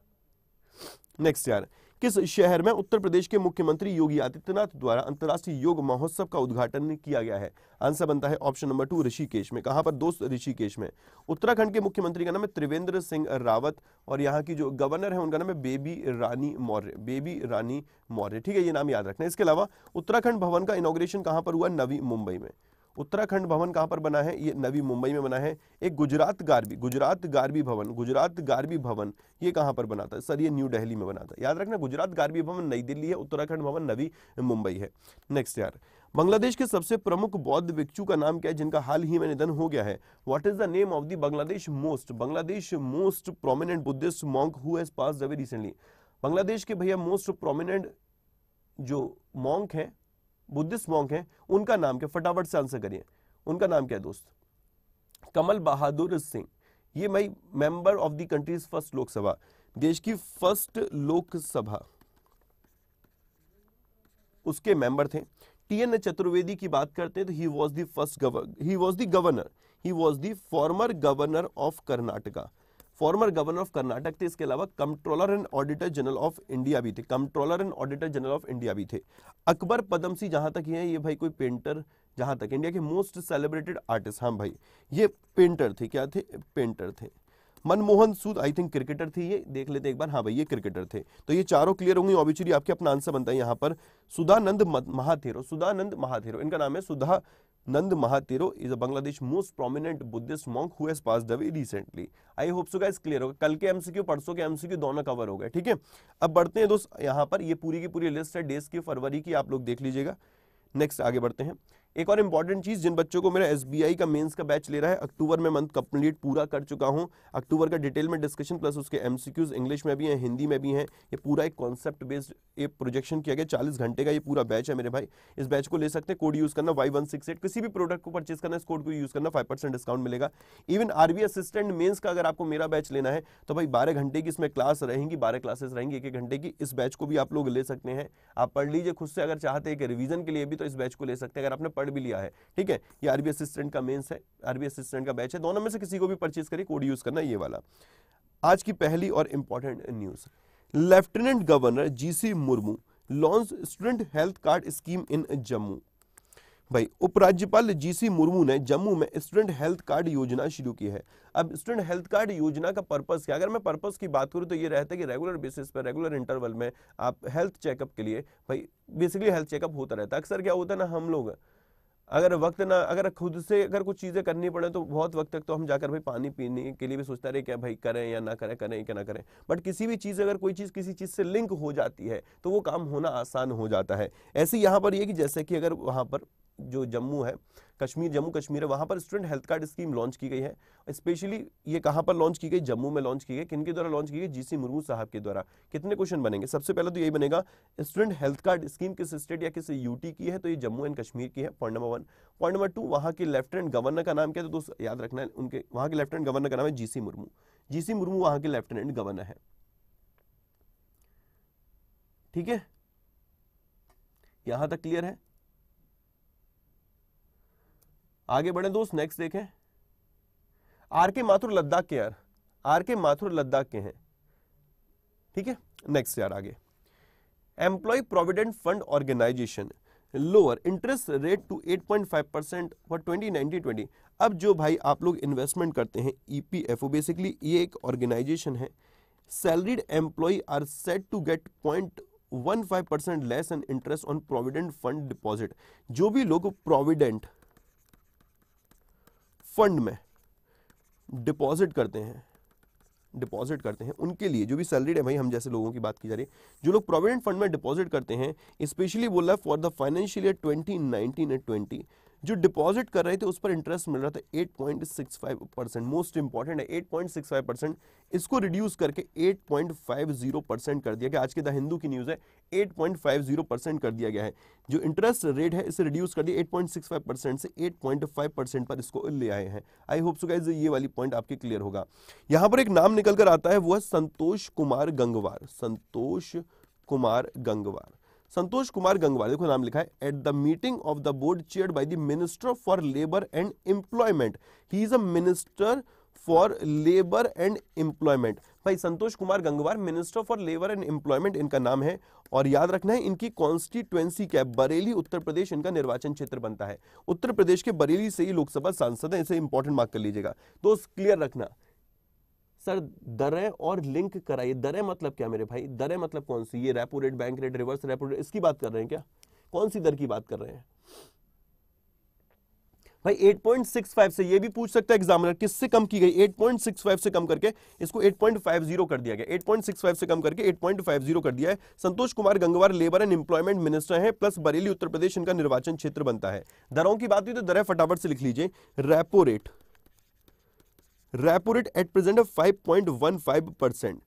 Speaker 1: नेक्स्ट यार किस शहर में उत्तर प्रदेश के मुख्यमंत्री योगी आदित्यनाथ द्वारा अंतर्राष्ट्रीय योग महोत्सव का उद्घाटन किया गया है आंसर बनता है ऑप्शन नंबर टू ऋषिकेश में कहां पर दोस्त ऋषिकेश में उत्तराखंड के मुख्यमंत्री का नाम है त्रिवेंद्र सिंह रावत और यहाँ की जो गवर्नर है उनका नाम है बेबी रानी मौर्य बेबी रानी मौर्य ठीक है ये नाम याद रखना इसके अलावा उत्तराखंड भवन का इनोग्रेशन कहाँ पर हुआ नवी मुंबई में उत्तराखंड भवन कहाँ पर बना है ये नवी मुंबई में बना है एक गुजरात गार्बी गुजरात गार्बी भवन गुजरात गार्बी भवन ये कहाँ पर बना था सर ये न्यू दिल्ली में बना था याद रखना गुजरात गार्बी भवन नई दिल्ली है उत्तराखंड भवन नवी मुंबई है नेक्स्ट यार बांग्लादेश के सबसे प्रमुख बौद्ध भिक्षु का नाम क्या है जिनका हाल ही में निधन हो गया है what is the name of the Bangladesh most Bangladesh most prominent Buddhist monk who has passed away recently Bangladesh के भैया मोस्ट प्रोमिनेंट जो मॉन्क है बुद्धिस्ट मॉन्क हैं उनका नाम क्या फटाफट से आंसर करिए उनका नाम क्या है दोस्त कमल बहादुर सिंह ये भाई member of the country's first Lok Sabha देश की फर्स्ट लोकसभा उसके मेंबर थे टी एन चतुर्वेदी की बात करते हैं तो he was the first he was the governor he was the former governor of Karnataka former governor of Karnataka थे इसके अलावा controller and auditor general of India भी थे controller and auditor general of India भी थे अकबर पदमसी जहां तक ये भाई कोई पेंटर जहां तक इंडिया के मोस्ट सेलिब्रेटेड आर्टिस्ट हाँ भाई ये पेंटर थे क्या थे पेंटर थे Manmohan Sood I think cricketer थे ये देख लेते एक बार हाँ भाई ये क्रिकेटर थे तो ये चारों क्लियर होंगे ऑबिचुरी आपके अपना आंसर बनता है यहाँ पर सुधानंद महाथेरो सुधानंद महाथेरो इनका नाम है सुधा Nand Mahatiro is a Bangladesh most prominent Buddhist monk who has passed away recently. I hope so guys clear होगा कल के MCQ परसों के MCQ दोनों कवर हो गए ठीक है अब बढ़ते हैं दोस्त यहाँ पर ये पूरी की पूरी लिस्ट है डेज की फरवरी की आप लोग देख लीजिएगा next आगे बढ़ते हैं एक और इंपॉर्टेंट चीज़ जिन बच्चों को मेरा एस का मेंस का बैच ले रहा है अक्टूबर में मंथ कंप्लीट पूरा कर चुका हूं अक्टूबर का डिटेल में डिस्कशन प्लस उसके एमसीक्यूज इंग्लिश में भी हैं हिंदी में भी हैं ये पूरा एक कॉन्सेप्ट बेस्ड ये प्रोजेक्शन किया गया चालीस घंटे का ये पूरा बैच है मेरे भाई इस बैच को ले सकते हैं कोड यूज़ करना वाई किसी भी प्रोडक्ट को परचेज करना इस कोड को यूज़ करना फाइव डिस्काउंट मिलेगा इवन आरबी असिस्टेंट मेन्स का अगर आपको मेरा बैच लेना है तो भाई बारह घंटे की इसमें क्लास रहेंगी बारह क्लासेस रहेंगी एक एक घंटे की इस बैच को भी आप लोग ले सकते हैं आप पढ़ लीजिए खुद से अगर चाहते हैं रिविजन के लिए भी तो इस बैच को ले सकते हैं अगर आपने कार्ड भी लिया है ठीक है ये आरबी असिस्टेंट का मेंस है आरबी असिस्टेंट का बैच है दोनों में से किसी को भी परचेज करिए कोड यूज करना ये वाला आज की पहली और important news lieutenant governor GC Murmu launch student health card scheme in Jammu भाई उपराज्यपाल जीसी मुर्मू ने जम्मू में स्टूडेंट हेल्थ कार्ड योजना शुरू की है अब स्टूडेंट हेल्थ कार्ड योजना का पर्पस क्या अगर मैं पर्पस की बात करूं तो ये रहता है कि रेगुलर बेसिस पर रेगुलर इंटरवल में आप हेल्थ चेकअप के लिए भाई बेसिकली हेल्थ चेकअप होता रहता है अक्सर क्या होता है ना हम लोग अगर वक्त ना अगर खुद से अगर कुछ चीज़ें करनी पड़े तो बहुत वक्त तक तो हम जाकर भाई पानी पीने के लिए भी सोचता रहे क्या भाई करें या ना करें करें क्या ना करें बट किसी भी चीज़ अगर कोई चीज़ किसी चीज़ से लिंक हो जाती है तो वो काम होना आसान हो जाता है ऐसे यहाँ पर यह कि जैसे कि अगर वहाँ पर जो जम्मू है कश्मीर जम्मू कश्मीर है वहाँ पर student health card scheme launch की गई है स्पेशली ये कहाँ पर लॉन्च की गई जम्मू में लॉन्च की गई किनके द्वारा लॉन्च की गई जीसी मुर्मू साहब के द्वारा कितने क्वेश्चन बनेंगे सबसे पहले तो यही बनेगा स्टूडेंट हेल्थ कार्ड स्कीम किस स्टेट या किस यूटी की है तो ये जम्मू एंड कश्मीर की है point number one point number two वहाँ के लेफ्टिनेंट गवर्नर का नाम क्या है तो दोस्तों याद रखना है उनके वहाँ के लेफ्टिनेंट गवर्नर का नाम है जीसी मुर्मू जीसी मुर्मू वहाँ के लेफ्टिनेंट गवर्नर है ठीक है यहां तक क्लियर है आगे बढ़े दोस्त नेक्स्ट देखें आर के माथुर लद्दाख के यार आर के माथुर लद्दाख के हैं ठीक है नेक्स्ट यार आगे employee provident fund organisation lower interest rate to 8.5 percent for 2019-20 अब जो भाई आप लोग इन्वेस्टमेंट करते हैं ईपीएफओ e बेसिकली ये एक ऑर्गेनाइजेशन है salaried employee are set to get point one five percent less an interest on provident fund deposit जो भी लोग प्रोविडेंट फंड में डिपॉजिट करते हैं डिपॉजिट करते हैं उनके लिए जो भी सैलरीड है भाई हम जैसे लोगों की बात की जा रही है जो लोग प्रोविडेंट फंड में डिपॉजिट करते हैं स्पेशली बोला for the financial year nineteen and twenty जो डिपॉजिट कर रहे थे उस पर इंटरेस्ट मिल रहा था 8.65 परसेंट मोस्ट इंपॉर्टेंट है 8.65 परसेंट इसको रिड्यूस करके 8.50 परसेंट कर दिया गया आज के द हिंदू की न्यूज़ है 8.50 परसेंट कर दिया गया है जो इंटरेस्ट रेट है इसे रिड्यूस कर दिया 8.65 परसेंट से 8.5 परसेंट पर इसको ले आए हैं आई होप सो गाइज ये वाली पॉइंट आपके क्लियर होगा यहाँ पर एक नाम निकल कर आता है वो है संतोष कुमार गंगवार संतोष कुमार गंगवार संतोष कुमार गंगवाल देखो नाम लिखा है at the meeting of the board chair by the minister for labour and employment he is a minister for labour and employment भाई Santosh Kumar Gangwar minister for labour and employment इनका नाम है और याद रखना है इनकी कॉन्स्टिट्युएंसी क्या है बरेली उत्तर प्रदेश इनका निर्वाचन क्षेत्र बनता है उत्तर प्रदेश के बरेली से ही लोकसभा सांसद है इसे इंपॉर्टेंट मार्क कर लीजिएगा दोस्त क्लियर रखना सर दरें और लिंक कराइए दरें मतलब क्या मेरे भाई दरें मतलब कौन सी ये repo rate bank rate reverse repo rate इसकी बात कर रहे हैं क्या कौन सी दर की बात कर रहे हैं भाई 8.65 से ये भी पूछ सकता है एग्जामिनर किससे कम की गई 8.65 से कम करके इसको 8.50 कर दिया गया 8.65 से कम करके 8.50 कर दिया है Santosh Kumar Gangwar labour and employment minister हैं प्लस बरेली उत्तर प्रदेश इनका निर्वाचन क्षेत्र बनता है दरों की बात हुई तो दरें फटाफट से लिख लीजिए repo rate repo rate at present है 5.15 परसेंट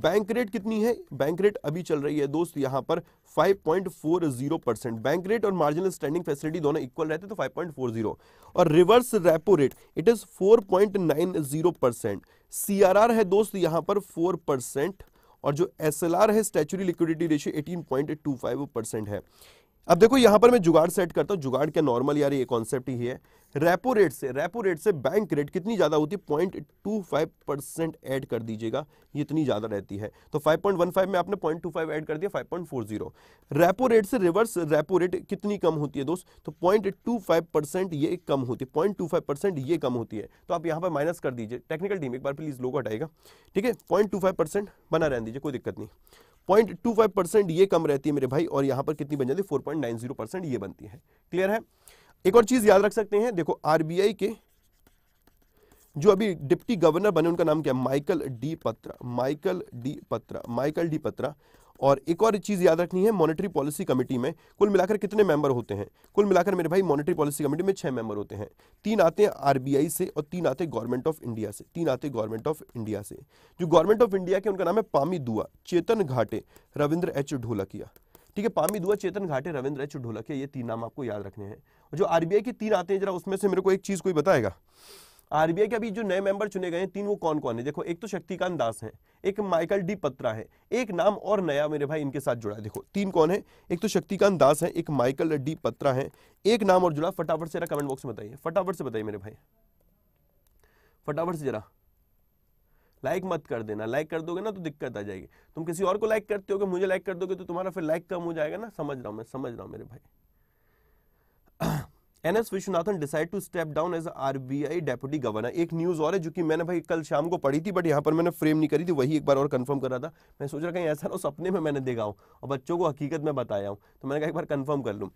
Speaker 1: बैंक रेट कितनी है बैंक रेट अभी चल रही है दोस्त यहां पर 5.40 परसेंट बैंक रेट और मार्जिनल स्टैंडिंग फैसिलिटी दोनों इक्वल रहते तो 5.40 और reverse repo rate it is 4.90 percent सी है दोस्त यहां पर 4 परसेंट और जो एस है स्टेचुरी लिक्विडिटी रेशियो 18.25 परसेंट है अब देखो यहां पर मैं जुगाड़ सेट करता हूं जुगाड़ क्या नॉर्मल यार ये कॉन्सेप्ट ही है रेपो रेट से रेपो रेट से बैंक रेट कितनी ज़्यादा होती है point two five percent add कर दीजिएगा ये इतनी ज़्यादा रहती है तो फाइव पॉइंट वन फाइव में आपने पॉइंट टू फाइव ऐड कर दिया five point four zero repo rate से रिवर्स रेपो रेट कितनी कम होती है दोस्त तो पॉइंट टू फाइव परसेंट ये कम होती है पॉइंट टू फाइव परसेंट ये कम होती है तो आप यहाँ पर माइनस कर दीजिए टेक्निकल टीम एक बार प्लीज़ लोग हटाएगा ठीक है पॉइंट टू फाइव परसेंट बना रहने दीजिए कोई दिक्कत नहीं पॉइंट टू फाइव परसेंट ये कम रहती है मेरे भाई और यहाँ पर कितनी बन जाती है four point nine zero percent ये बनती है क्लियर है एक और चीज याद रख सकते हैं देखो आरबीआई के जो अभी डिप्टी गवर्नर बने उनका नाम क्या Michael D Patra Michael D Patra Michael D Patra और एक और चीज़ याद रखनी है मॉनेटरी पॉलिसी कमेटी में कुल मिलाकर कितने मेंबर होते हैं कुल मिलाकर मेरे भाई मॉनेटरी पॉलिसी कमेटी में छह मेंबर होते हैं तीन आते हैं आरबीआई से और तीन आते हैं गवर्नमेंट ऑफ इंडिया से तीन आते हैं गवर्नमेंट ऑफ इंडिया से जो गवर्नमेंट ऑफ इंडिया के उनका नाम है पामी दुआ चेतन घाटे रविंद्र एच ढोलकिया ठीक है पामी दुआ चेतन घाटे रविंद्र एच ढोलक ये तीन नाम आपको याद रखने हैं और जो आरबीआई के तीन आते हैं जरा उसमें से मेरे को एक चीज कोई बताएगा आरबीआई के अभी जो नए मेंबर चुने गए हैं तीन वो कौन कौन है देखो एक तो शक्तिकांत दास है एक माइकल डी पत्रा है एक नाम और नया मेरे भाई इनके साथ जुड़ा है देखो तीन कौन है एक तो शक्तिकांत दास है एक माइकल डी पत्रा है एक नाम और जुड़ा फटाफट से जरा कमेंट बॉक्स में बताइए फटाफट से बताइए मेरे भाई फटाफट से जरा लाइक मत कर देना लाइक कर दोगे ना तो दिक्कत आ जाएगी तुम किसी और को लाइक करते होगे मुझे लाइक कर दोगे तो तुम्हारा फिर लाइक कम हो जाएगा ना समझ रहा हूं मैं समझ रहा हूं मेरे भाई N S Vishwanathan decide to step down as R B I deputy governor एक न्यूज़ और है जो कि मैंने भाई कल शाम को पढ़ी थी बट यहाँ पर मैंने फ्रेम नहीं करी थी वही एक बार और कंफर्म कर रहा था मैं सोच रहा कहीं ऐसा ना सपने में मैंने देखा हूँ और बच्चों को हकीकत में बताया हूँ तो मैंने कहा एक बार कंफर्म कर लूँ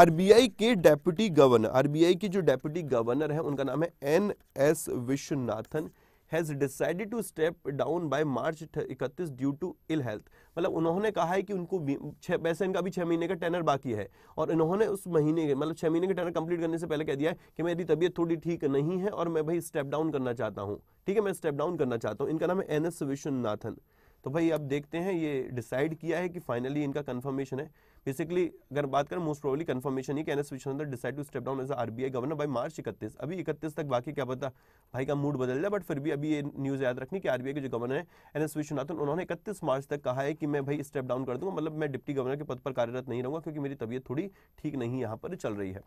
Speaker 1: आर बी आई के deputy governor R B I के जो डेप्यूटी गवर्नर है उनका नाम है N S Vishwanathan has decided to step down by March इकतीस ड्यू टू इल हेल्थ मतलब उन्होंने कहा है कि उनको छः पैसे इनका भी छः महीने का टेनर बाकी है और इन्होंने उस महीने के मतलब छः महीने का टेनर कंप्लीट करने से पहले कह दिया है कि मेरी तबीयत थोड़ी ठीक नहीं है और मैं भाई स्टेप डाउन करना चाहता हूँ ठीक है मैं स्टेप डाउन करना चाहता हूँ इनका नाम है एन एस विश्वनाथन तो भाई अब देखते हैं ये डिसाइड किया है कि फाइनली इनका कन्फर्मेशन है बेसिकली अगर बात करें मोस्ट प्रोबली कन्फर्मेशन ही कि N S Vishwanathan decide to step down as RBI governor by March इकतीस अभी इकतीस तक बाकी क्या पता भाई का मूड बदल जाए बट फिर भी अभी ये न्यूज़ याद रखनी कि आरबीआई के जो गवर्नर है एन एस विश्वनाथन उन्होंने इकतीस मार्च तक कहा है कि मैं भाई स्टेप डाउन कर दूंगा मतलब मैं डिप्टी गवर्नर के पद पर कार्यरत नहीं रहूँगा क्योंकि मेरी तबीयत थोड़ी ठीक नहीं यहाँ पर चल रही है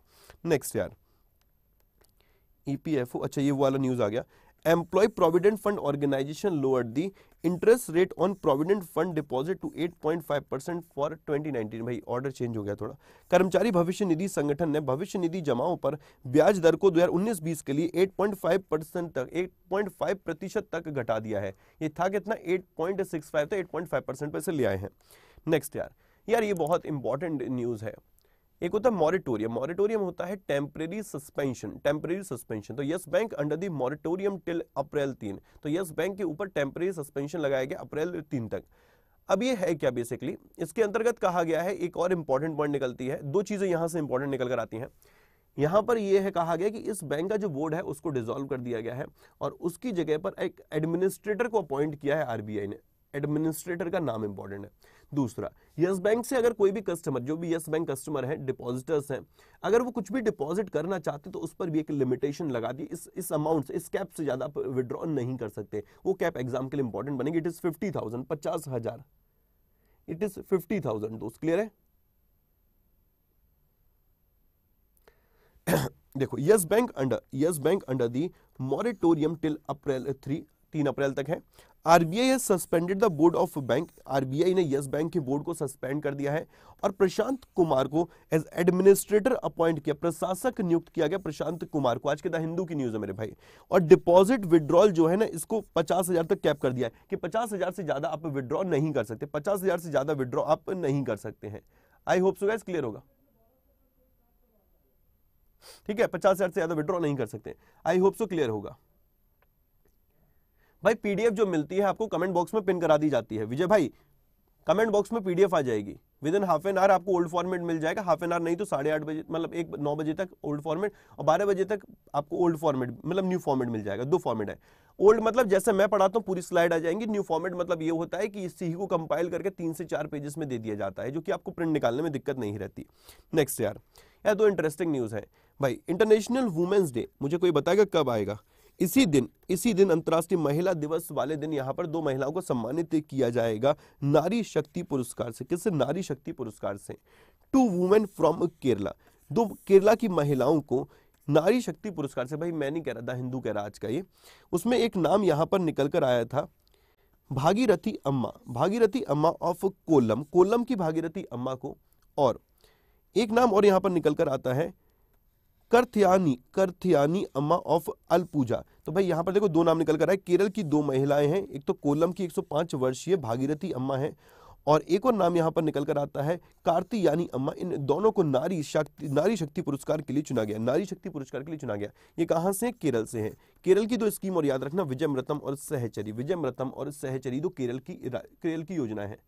Speaker 1: नेक्स्ट यार ई e अच्छा ये वाला न्यूज़ आ गया employee provident fund organisation lower the interest rate on provident fund deposit to 8.5 percent for 2019 भाई ऑर्डर चेंज हो गया थोड़ा कर्मचारी भविष्य निधि संगठन ने भविष्य निधि जमाओं पर ब्याज दर को 2019-20 के लिए 8.5 परसेंट तक 8.5 प्रतिशत तक घटा दिया है ये था कितना 8.65 तो 8.5 परसेंट पर से ले आए हैं नेक्स्ट यार यार ये बहुत इंपॉर्टेंट न्यूज़ है एक होता है मॉरिटोरियम मॉरिटोरियम होता है टेम्परेरी सस्पेंशन टेम्परेरी सस्पेंशन तो Yes Bank under the moratorium till April तीन तो यस बैंक के ऊपर टेम्परेरी सस्पेंशन लगाया गया अप्रैल तीन तक अब ये है क्या बेसिकली इसके अंतर्गत कहा गया है एक और इंपॉर्टेंट पॉइंट निकलती है दो चीजें यहां से इंपॉर्टेंट निकल कर आती हैं यहां पर यह है कहा गया कि इस बैंक का जो बोर्ड है उसको डिसॉल्व कर दिया गया है और उसकी जगह पर एक एडमिनिस्ट्रेटर को अपॉइंट किया है आरबीआई ने एडमिनिस्ट्रेटर का नाम इंपॉर्टेंट है दूसरा यस बैंक से अगर कोई भी कस्टमर जो भी यस बैंक कस्टमर हैं डिपॉजिटर्स हैं अगर वो कुछ भी डिपॉजिट करना चाहते तो उस पर भी एक लिमिटेशन लगा दी इस इस अमाउंट से इस कैप से ज़्यादा विड्रॉ नहीं कर सकते वो कैप एग्जाम के लिए इंपॉर्टेंट बनेगी इट इज़ फिफ्टी थाउजेंड पचास हज़ार इट इज़ फिफ्टी थाउजेंड दोस्त क्लियर है देखो Yes Bank under Yes Bank under the moratorium till April three तीन अप्रैल तक है RBI has suspended the board of bank RBI ने यस बैंक के बोर्ड को सस्पेंड कर दिया है और प्रशांत कुमार को एज एडमिनिस्ट्रेटर अपॉइंट किया प्रशासक नियुक्त किया गया प्रशांत कुमार को आज के द हिंदू की न्यूज है मेरे भाई और डिपॉजिट विड्रॉल जो है ना इसको पचास हजार तक कैप कर दिया है कि पचास हजार से ज्यादा आप विड्रॉ नहीं कर सकते पचास हजार से ज्यादा विड्रॉ आप नहीं कर सकते हैं I hope so guess clear होगा ठीक है पचास से ज्यादा विड्रॉ नहीं कर सकते आई होप सो क्लियर होगा भाई पीडीएफ जो मिलती है आपको कमेंट बॉक्स में पिन करा दी जाती है विजय भाई कमेंट बॉक्स में पीडीएफ आ जाएगी within half an hour आपको ओल्ड फॉर्मेट मिल जाएगा हाफ एन आवर नहीं तो साढ़े आठ बजे मतलब एक नौ बजे तक ओल्ड फॉर्मेट और बारह बजे तक आपको ओल्ड फॉर्मेट मतलब न्यू फॉर्मेट मिल जाएगा दो फॉर्मेट है ओल्ड मतलब जैसे मैं पढ़ाता हूँ पूरी स्लाइड आ जाएंगी न्यू फॉर्मेट मतलब ये होता है कि इसी को कंपाइल करके तीन से चार पेजेस में दे दिया जाता है जो कि आपको प्रिंट निकालने में दिक्कत नहीं रहती नेक्स्ट यार यार दो इंटरेस्टिंग न्यूज़ है भाई इंटरनेशनल वुमेंस डे मुझे कोई बताएगा कब आएगा इसी दिन इसी दिन अंतर्राष्ट्रीय महिला दिवस वाले दिन यहाँ पर दो महिलाओं को सम्मानित किया जाएगा नारी शक्ति पुरस्कार से किससे नारी शक्ति पुरस्कार से टू वुमेन फ्रॉम केरला दो केरला की महिलाओं को नारी शक्ति पुरस्कार से भाई मैं नहीं कह रहा था हिंदू कह रहा आज का ये उसमें एक नाम यहाँ पर निकल कर आया था भागीरथी अम्मा भागीरथी अम्मा ऑफ कोलम कोलम की भागीरथी अम्मा को और एक नाम और यहाँ पर निकल कर आता है करथियानी करथियानी अम्मा ऑफ अलपूजा तो भाई यहाँ पर देखो दो नाम निकल कर आए केरल की दो महिलाएं हैं एक तो कोलम की 105 वर्षीय भागीरथी अम्मा हैं और एक और नाम यहाँ पर निकल कर आता है कार्ति यानी अम्मा इन दोनों को नारी शक्ति नारी शक्ति पुरस्कार के लिए चुना गया नारी शक्ति पुरस्कार के लिए चुना गया ये कहाँ से केरल से है केरल की दो स्कीम और याद रखना विजय मृतम और सहचरी विजय मृतम और सहचरी दो केरल की केरल की योजना है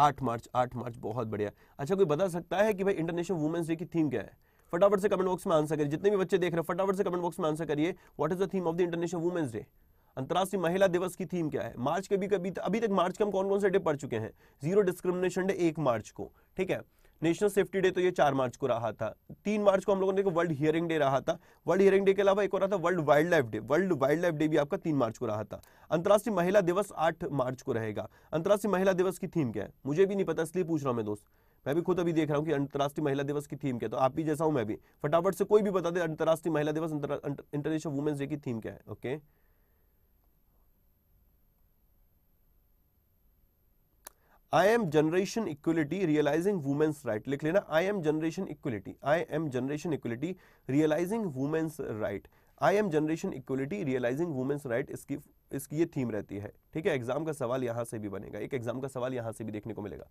Speaker 1: आठ मार्च आठ मार्च बहुत बढ़िया अच्छा कोई बता सकता है कि भाई इंटरनेशनल वुमेंस डे की थीम क्या है फटाफट से कमेंट बॉक्स में आंसर करिए जितने भी बच्चे देख रहे हैं फटाफट से कमेंट बॉक्स में आंसर करिए what is the theme of the international women's day अंतर्राष्ट्रीय महिला दिवस की थीम क्या है मार्च के भी कभी अभी तक मार्च के हम कौन कौन से डे पढ़ चुके हैं जीरो डिस्क्रिमिनेशन डे एक मार्च को ठीक है नेशनल सेफ्टी डे तो ये चार मार्च को रहा था तीन मार्च को हम लोगों ने वर्ल्ड हियरिंग डे रहा था वर्ल्ड हियरिंग डे के अलावा एक और रहा था world wildlife day world wildlife day भी आपका तीन मार्च को रहा था अंतर्राष्ट्रीय महिला दिवस आठ मार्च को रहेगा अंतर्राष्ट्रीय महिला दिवस की थीम क्या है मुझे भी नहीं पता इसलिए पूछ रहा हूँ मैं दोस्त मैं भी खुद अभी देख रहा हूँ कि अंतर्राष्ट्रीय महिला दिवस की थीम क्या है तो आप भी जैसा हूँ मैं भी फटाफट से कोई भी बता दे अंतर्राष्ट्रीय महिला दिवस इंटरनेशनल वुमेंस डे की थीम क्या है okay I am generation equality realising women's right लिख लेना I am generation equality I am generation equality realising women's right I am generation equality realising women's right इसकी इसकी ये थीम रहती है ठीक है एग्जाम का सवाल यहाँ से भी बनेगा एक एग्जाम का सवाल यहाँ से भी देखने को मिलेगा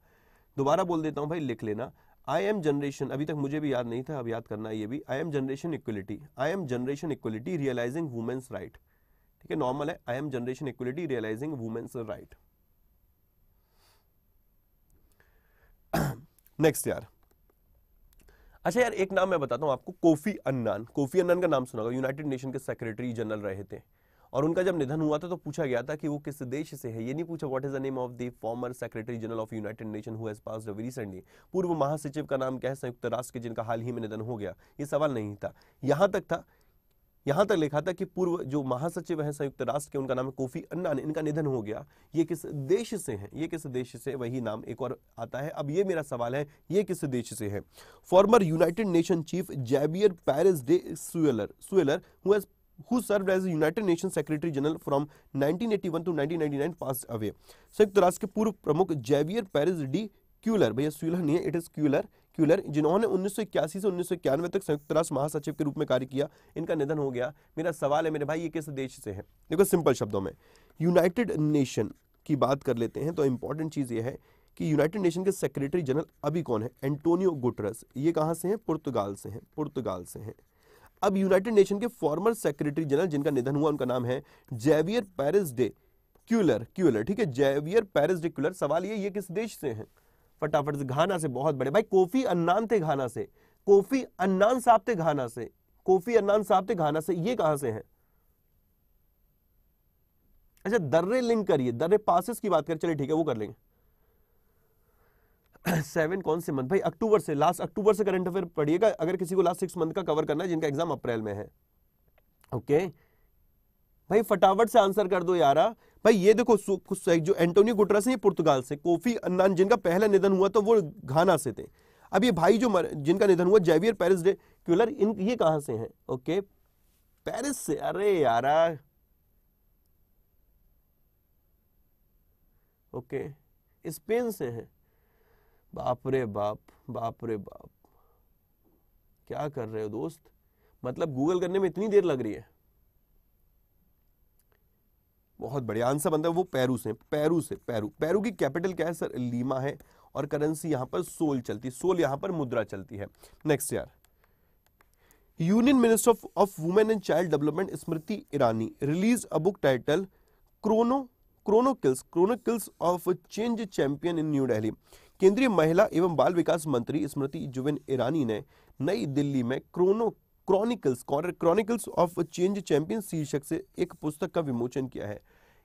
Speaker 1: दोबारा बोल देता हूँ भाई लिख लेना आई एम जनरेशन अभी तक मुझे भी याद नहीं था अब याद करना ये भी I am generation equality I am generation equality realising women's right ठीक है नॉर्मल है I am generation equality realising women's right next यार अच्छा यार एक नाम मैं बताता हूँ आपको कोफी अन्नान कोफी अन्नान का नाम सुना होगा यूनाइटेड नेशन के सेक्रेटरी जनरल रहे थे और उनका जब निधन हुआ था तो पूछा गया था कि वो किस देश से है ये नहीं पूछा what is the name of the former secretary general of United Nation who has pass away recently पूर्व महासचिव का नाम क्या है संयुक्त राष्ट्र के जिनका हाल ही में निधन हो गया ये सवाल नहीं था यहाँ तक था यहां तक लिखा था कि पूर्व जो महासचिव हैं संयुक्त राष्ट्र के उनका नाम है कोफी अन्नान इनका निधन हो गया ये किस देश से हैं ये किस देश से वही नाम एक और आता है अब ये मेरा सवाल है ये किस देश से है former United Nation chief Javier Perez de Cuellar Cuellar who has who served as United Nations Secretary General from 1981 to 1999 passed away. संयुक्त राष्ट्र के पूर्व प्रमुख जेवियर पेरिस डी क्यूलर भैया स्यूलर नहीं है इट इज क्यूलर क्यूलर जिन्होंने उन्नीस से उन्नीस तक संयुक्त राष्ट्र महासचिव के रूप में कार्य किया इनका निधन हो गया मेरा सवाल है मेरे भाई ये किस देश से है देखो सिंपल शब्दों में यूनाइटेड नेशन की बात कर लेते हैं तो इंपॉर्टेंट चीज़ ये है कि यूनाइटेड नेशन के सेक्रेटरी जनरल अभी कौन है एंटोनियो गुटरस ये कहाँ से हैं पुर्तगाल से हैं पुर्तगाल से हैं अब यूनाइटेड नेशन के फॉर्मर सेक्रेटरी जनरल जिनका निधन हुआ उनका नाम है Javier Perez de Cuellar Cuellar ठीक है जेवियर पेरिस डे क्यूलर सवाल ये ये किस देश से हैं फटाफट से घाना से बहुत बड़े भाई कोफी अन्नान थे घाना से कोफी अन्नान साहब थे घाना से कोफी अन्नान साहब थे घाना से ये कहां से है अच्छा दर्रे लिंक करिए दर्रे पासिस की बात करें चलिए ठीक है वो कर लेंगे सेवन कौन से मंथ भाई अक्टूबर से लास्ट अक्टूबर से करंट अफेयर पढ़िएगा अगर किसी को लास्ट सिक्स मंथ का कवर करना है जिनका एग्जाम अप्रैल में है ओके okay? भाई फटाफट से आंसर कर दो यारा भाई ये देखो जो एंटोनियो गुटरस है पुर्तगाल से कोफी अन्नान जिनका पहला निधन हुआ तो वो घाना से थे अब ये भाई जो मर, जिनका निधन हुआ जेवियर पेरिस डे क्यूलर इन ये कहां से हैं ओके पेरिस से अरे यारा ओके स्पेन से हैं बाप रे बाप बाप रे बाप क्या कर रहे हो दोस्त मतलब गूगल करने में इतनी देर लग रही है बहुत बढ़िया आंसर बनता है वो पेरू से पेरू से पेरू पेरू की कैपिटल क्या है सर लीमा है और करेंसी यहां पर सोल चलती है सोल यहां पर मुद्रा चलती है नेक्स्ट यार union minister of of women and child development Smriti Irani release a book title chrono chronicles chronicles of change champion in New Delhi केंद्रीय महिला एवं बाल विकास मंत्री स्मृति जुबिन ईरानी ने नई दिल्ली में chrono chronicles chronicles of change champion शीर्षक से एक पुस्तक का विमोचन किया है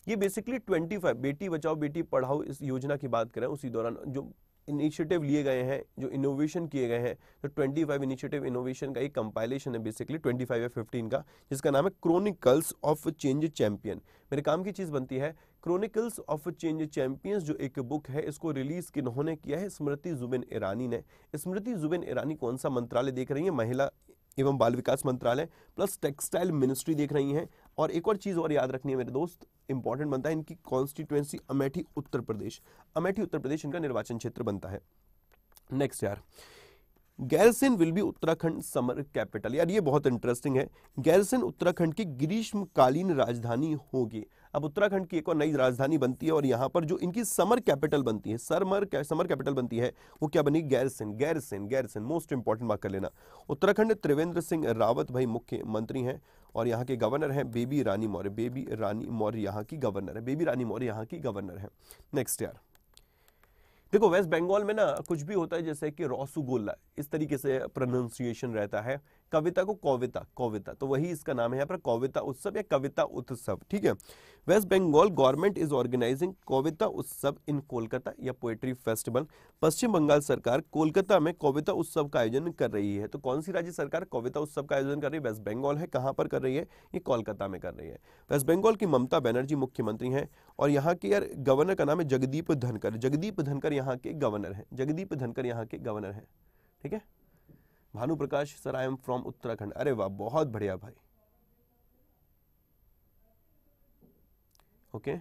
Speaker 1: ये बेसिकली 25 बेटी बचाओ बेटी पढ़ाओ इस योजना की बात करें उसी दौरान जो इनिशिएटिव लिए गए हैं जो इनोवेशन किए गए हैं तो 25 इनिशिएटिव इनोवेशन का एक कंपाइलेशन है बेसिकली 25 या 15 का जिसका नाम है क्रोनिकल्स ऑफ चेंज चैंपियन मेरे काम की चीज़ बनती है क्रोनिकल्स ऑफ चेंज चैंपियंस जो एक बुक है इसको रिलीज़ किन्होंने किया है स्मृति जुबिन ईरानी ने स्मृति जुबिन ईरानी कौन सा मंत्रालय देख रही है महिला एवं बाल विकास मंत्रालय प्लस टेक्सटाइल मिनिस्ट्री देख रही हैं और एक और चीज़ और याद रखनी है मेरे दोस्त इंपॉर्टेंट बनता है इनकी कॉन्स्टिट्यूएंसी अमेठी उत्तर प्रदेश अमेठी उत्तर प्रदेश इनका निर्वाचन क्षेत्र बनता है नेक्स्ट यार Gairsain will be Uttarakhand summer capital यार ये बहुत इंटरेस्टिंग है गैरसेन उत्तराखंड की ग्रीष्मकालीन राजधानी होगी अब उत्तराखंड की एक और नई राजधानी बनती है और यहाँ पर जो इनकी समर कैपिटल बनती है समर समर कैपिटल बनती है वो क्या बनी गैरसेन गैरसेन गैरसेन मोस्ट इंपॉर्टेंट बात कर लेना उत्तराखंड त्रिवेंद्र सिंह रावत भाई मुख्यमंत्री हैं और यहाँ के गवर्नर हैं बेबी रानी मौर्य बेबी रानी मौर्य यहाँ की गवर्नर है बेबी रानी मौर्य यहाँ की गवर्नर है नेक्स्ट यार देखो वेस्ट बंगाल में ना कुछ भी होता है जैसे कि रोसुगोला इस तरीके से प्रोनाउंसिएशन रहता है कविता को कोविता कोविता तो वही इसका नाम है यहाँ पर कोविता उत्सव या कविता उत्सव ठीक है West Bengal government is organising Kavita Utsav in Kolkata या पोएट्री फेस्टिवल पश्चिम बंगाल सरकार कोलकाता में कविता उत्सव का आयोजन कर रही है तो कौन सी राज्य सरकार कविता उत्सव का आयोजन कर रही है वेस्ट बंगाल है कहाँ पर कर रही है ये कोलकाता में कर रही है वेस्ट बंगाल की ममता बैनर्जी मुख्यमंत्री हैं और यहाँ के यार गवर्नर का नाम है जगदीप धनकर जगदीप धनकर यहाँ के गवर्नर हैं जगदीप धनकर यहाँ के गवर्नर हैं ठीक है Bhanu Prakash sir I am from Uttarakhand अरे वाह बहुत बढ़िया भाई ओके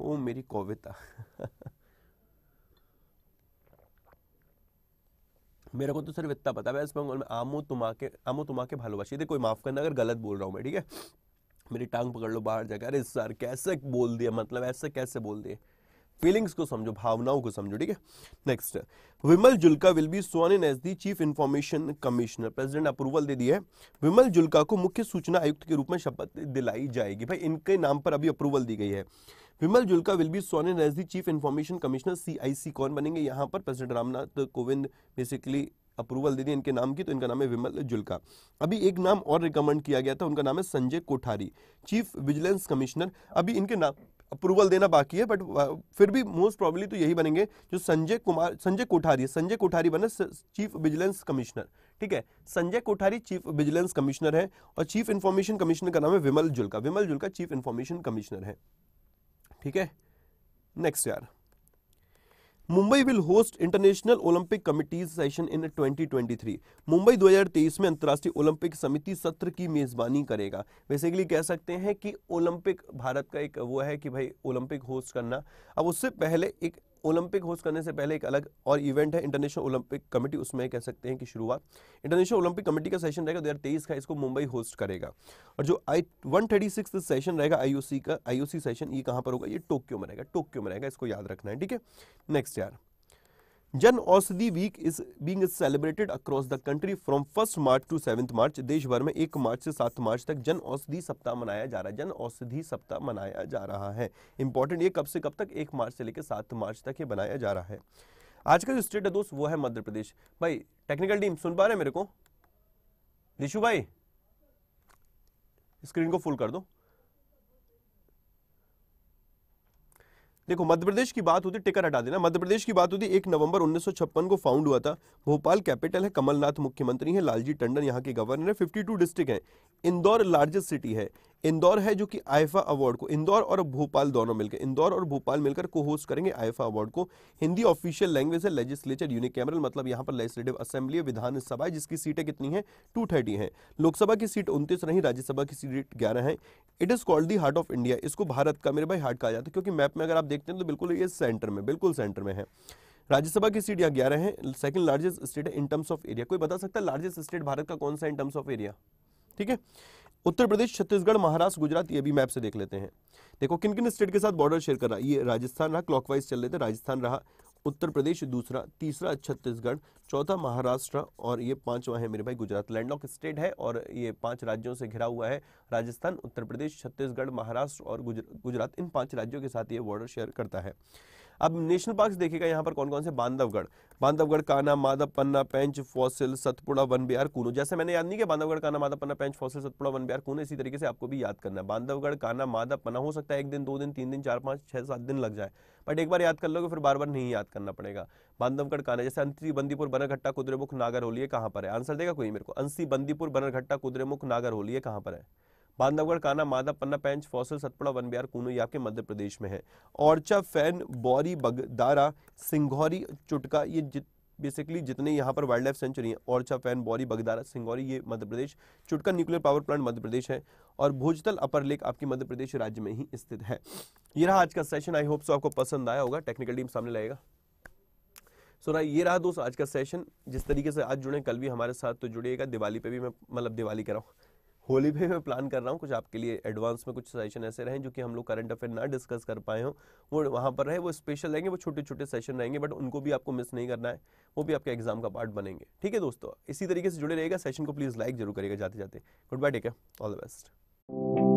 Speaker 1: ओ मेरी कविता मेरे को तो सिर्फ इतना पता है वेस्ट बंगाल में आमो तुम्हाके आमो तुम्हाके भालोबासी देखो माफ़ करना अगर गलत बोल रहा हूँ मैं ठीक है मेरी टांग पकड़ लो बाहर जाकर अरे सर कैसे बोल दिया मतलब ऐसे कैसे बोल दिए फीलिंग्स को समझो भावनाओं को समझो ठीक है next Vimal Julka will be sworn as the chief information commissioner president approval दे दिया है विमल जुल्का को मुख्य सूचना आयुक्त के रूप में शपथ दिलाई जाएगी भाई इनके नाम पर अभी अप्रूवल दी गई है Vimal Julka will be sworn as the chief information commissioner CIC कौन बनेंगे यहाँ पर president Ramnath Kovind basically approval दे दी इनके नाम की तो इनका नाम है विमल जुल्का अभी एक नाम और रिकमेंड किया गया था उनका नाम है Sanjay Kothari chief vigilance commissioner अभी इनके नाम अप्रूवल देना बाकी है बट uh, फिर भी मोस्ट प्रॉब्लली तो यही बनेंगे जो संजय कुमार संजय कोठारी संजय कोठारी बने चीफ विजिलेंस कमिश्नर ठीक है Sanjay Kothari chief vigilance commissioner है और चीफ इंफॉर्मेशन कमिश्नर का नाम है Vimal Julka Vimal Julka chief information commissioner है ठीक है नेक्स्ट यार Mumbai will host international Olympic committees session in 2023 Mumbai 2023 में अंतर्राष्ट्रीय ओलंपिक समिति सत्र की मेजबानी करेगा बेसिकली कह सकते हैं कि ओलंपिक भारत का एक वो है कि भाई ओलंपिक होस्ट करना अब उससे पहले एक ओलंपिक होस्ट करने से पहले एक अलग और इवेंट है इंटरनेशनल ओलंपिक कमेटी उसमें कह सकते हैं कि शुरुआत इंटरनेशनल ओलंपिक कमेटी का सेशन रहेगा दो तेईस का इसको मुंबई होस्ट करेगा और जो आई वन थर्टी सिक्स सेशन रहेगा आईओसी का आईओसी सेशन ये कहाँ पर होगा ये टोक्यो में रहेगा टोक्यो में रहेगा इसको याद रखना है ठीक है नेक्स्ट यार Jan Aushadhi week is being celebrated across the country from first March to seventh March देश भर में एक मार्च से सात मार्च तक जन औषधि सप्ताह मनाया जा रहा है जन औषधि सप्ताह मनाया जा रहा है इंपॉर्टेंट ये कब से कब तक एक मार्च से लेकर सात मार्च तक ये बनाया जा रहा है आज का जो स्टेट है दोस्त वो है मध्य प्रदेश भाई टेक्निकल टीम सुन पा रहे मेरे को रिशु भाई स्क्रीन को फुल कर दो देखो मध्य प्रदेश की बात होती टिकर हटा देना मध्य प्रदेश की बात होती एक नवंबर उन्नीस को फाउंड हुआ था भोपाल कैपिटल है कमलनाथ मुख्यमंत्री है लालजी टंडन यहाँ के गवर्नर है 52 डिस्ट्रिक्ट है इंदौर लार्जेस्ट सिटी है इंदौर है जो कि आईफा अवार्ड को इंदौर और भोपाल दोनों मिलकर इंदौर और भोपाल मिलकर को होस्ट करेंगे आईफा अवार्ड को हिंदी ऑफिशियल लैंग्वेज है लेजिस्लेचर यूनिकैमरल मतलब यहां पर लेजिस्लेटिव असेंबली विधानसभा जिसकी सीटें कितनी हैं टू थर्टी हैं लोकसभा की सीट उनतीस रही राज्यसभा की सीट ग्यारह है it is called the heart of India इसको भारत का मेरे भाई हार्ट कहा जाता है क्योंकि मैप में अगर आप देखते हैं तो बिल्कुल ये सेंटर में बिल्कुल सेंटर में है राज्यसभा की सीट यहाँ ग्यारह है सेकंड लार्जेस्ट स्टेट है इन टर्म्स ऑफ एरिया कोई बता सकता है लार्जेस्ट स्टेट भारत का कौन सा इन टर्म्स ऑफ एरिया ठीक है उत्तर प्रदेश छत्तीसगढ़ महाराष्ट्र गुजरात ये भी मैप से देख लेते हैं देखो किन किन स्टेट के साथ बॉर्डर शेयर कर रहा है ये राजस्थान रहा क्लॉकवाइज चल रहे थे राजस्थान रहा उत्तर प्रदेश दूसरा तीसरा छत्तीसगढ़ चौथा महाराष्ट्र और ये पांचवा है मेरे भाई गुजरात लैंडलॉक स्टेट है और ये पांच राज्यों से घिरा हुआ है राजस्थान उत्तर प्रदेश छत्तीसगढ़ महाराष्ट्र और गुजरात इन पांच राज्यों के साथ ये बॉर्डर शेयर करता है अब नेशनल पार्क देखेगा यहाँ पर कौन कौन से बांधवगढ़ बांधवगढ़ काना माधव पन्ना पेंच फॉसिल सतपुड़ा वन बिहार कूनो जैसे मैंने याद नहीं किया बांधवगढ़ काना माधव पन्ना पेंच फॉसिल सतपुड़ा वन बिहार कूनो इसी तरीके से आपको भी याद करना है बांधवगढ़ काना माधव पन्ना हो सकता है एक दिन दो दिन तीन दिन चार पांच छह सात दिन लग जाए बट एक बार याद कर लोगे फिर बार बार नहीं याद करना पड़ेगा बांधवगढ़ काना जैसे अंसी बंदीपुर बनरघट्टा कुद्रेमुख नागर होली कहाँ पर है आंसर देगा कोई मेरे को अंसी बंदीपुर बनरघट्टा कुद्रेमुख नागर होली कहाँ पर है बांधवगढ़ काना मादा पन्ना पैंच फौसल सतपुड़ा वन बिहार कूनू ये के मध्य प्रदेश में है औरचा फैन बौरी बगदारा सिंघौरी चुटका ये जित बेसिकली जितने यहाँ पर वाइल्ड लाइफ सेंचुरी है औरचा फैन बौरी बगदारा सिंगौरी ये Madhya Pradesh Chutka nuclear power plant Madhya Pradesh है और भोजतल अपर लेक आपकी मध्य प्रदेश राज्य में ही स्थित है ये रहा आज का सेशन आई होप सो आपको पसंद आया होगा टेक्निकल टीम सामने लाएगा सो so, ना ये रहा दोस्त आज का सेशन जिस तरीके से आज जुड़े कल भी हमारे साथ तो जुड़िएगा दिवाली पे भी मैं मतलब दिवाली कराऊँ होली पे मैं प्लान कर रहा हूँ कुछ आपके लिए एडवांस में कुछ सेशन ऐसे रहें जो कि हम लोग करंट अफेयर ना डिस्कस कर पाए हों वो वहाँ पर रहे वो स्पेशल रहेंगे वो छोटे छोटे सेशन रहेंगे बट उनको भी आपको मिस नहीं करना है वो भी आपके एग्जाम का पार्ट बनेंगे ठीक है दोस्तों इसी तरीके से जुड़े रहेगा सेशन को प्लीज़ लाइक जरूर करेगा जाते जाते good bye take all the best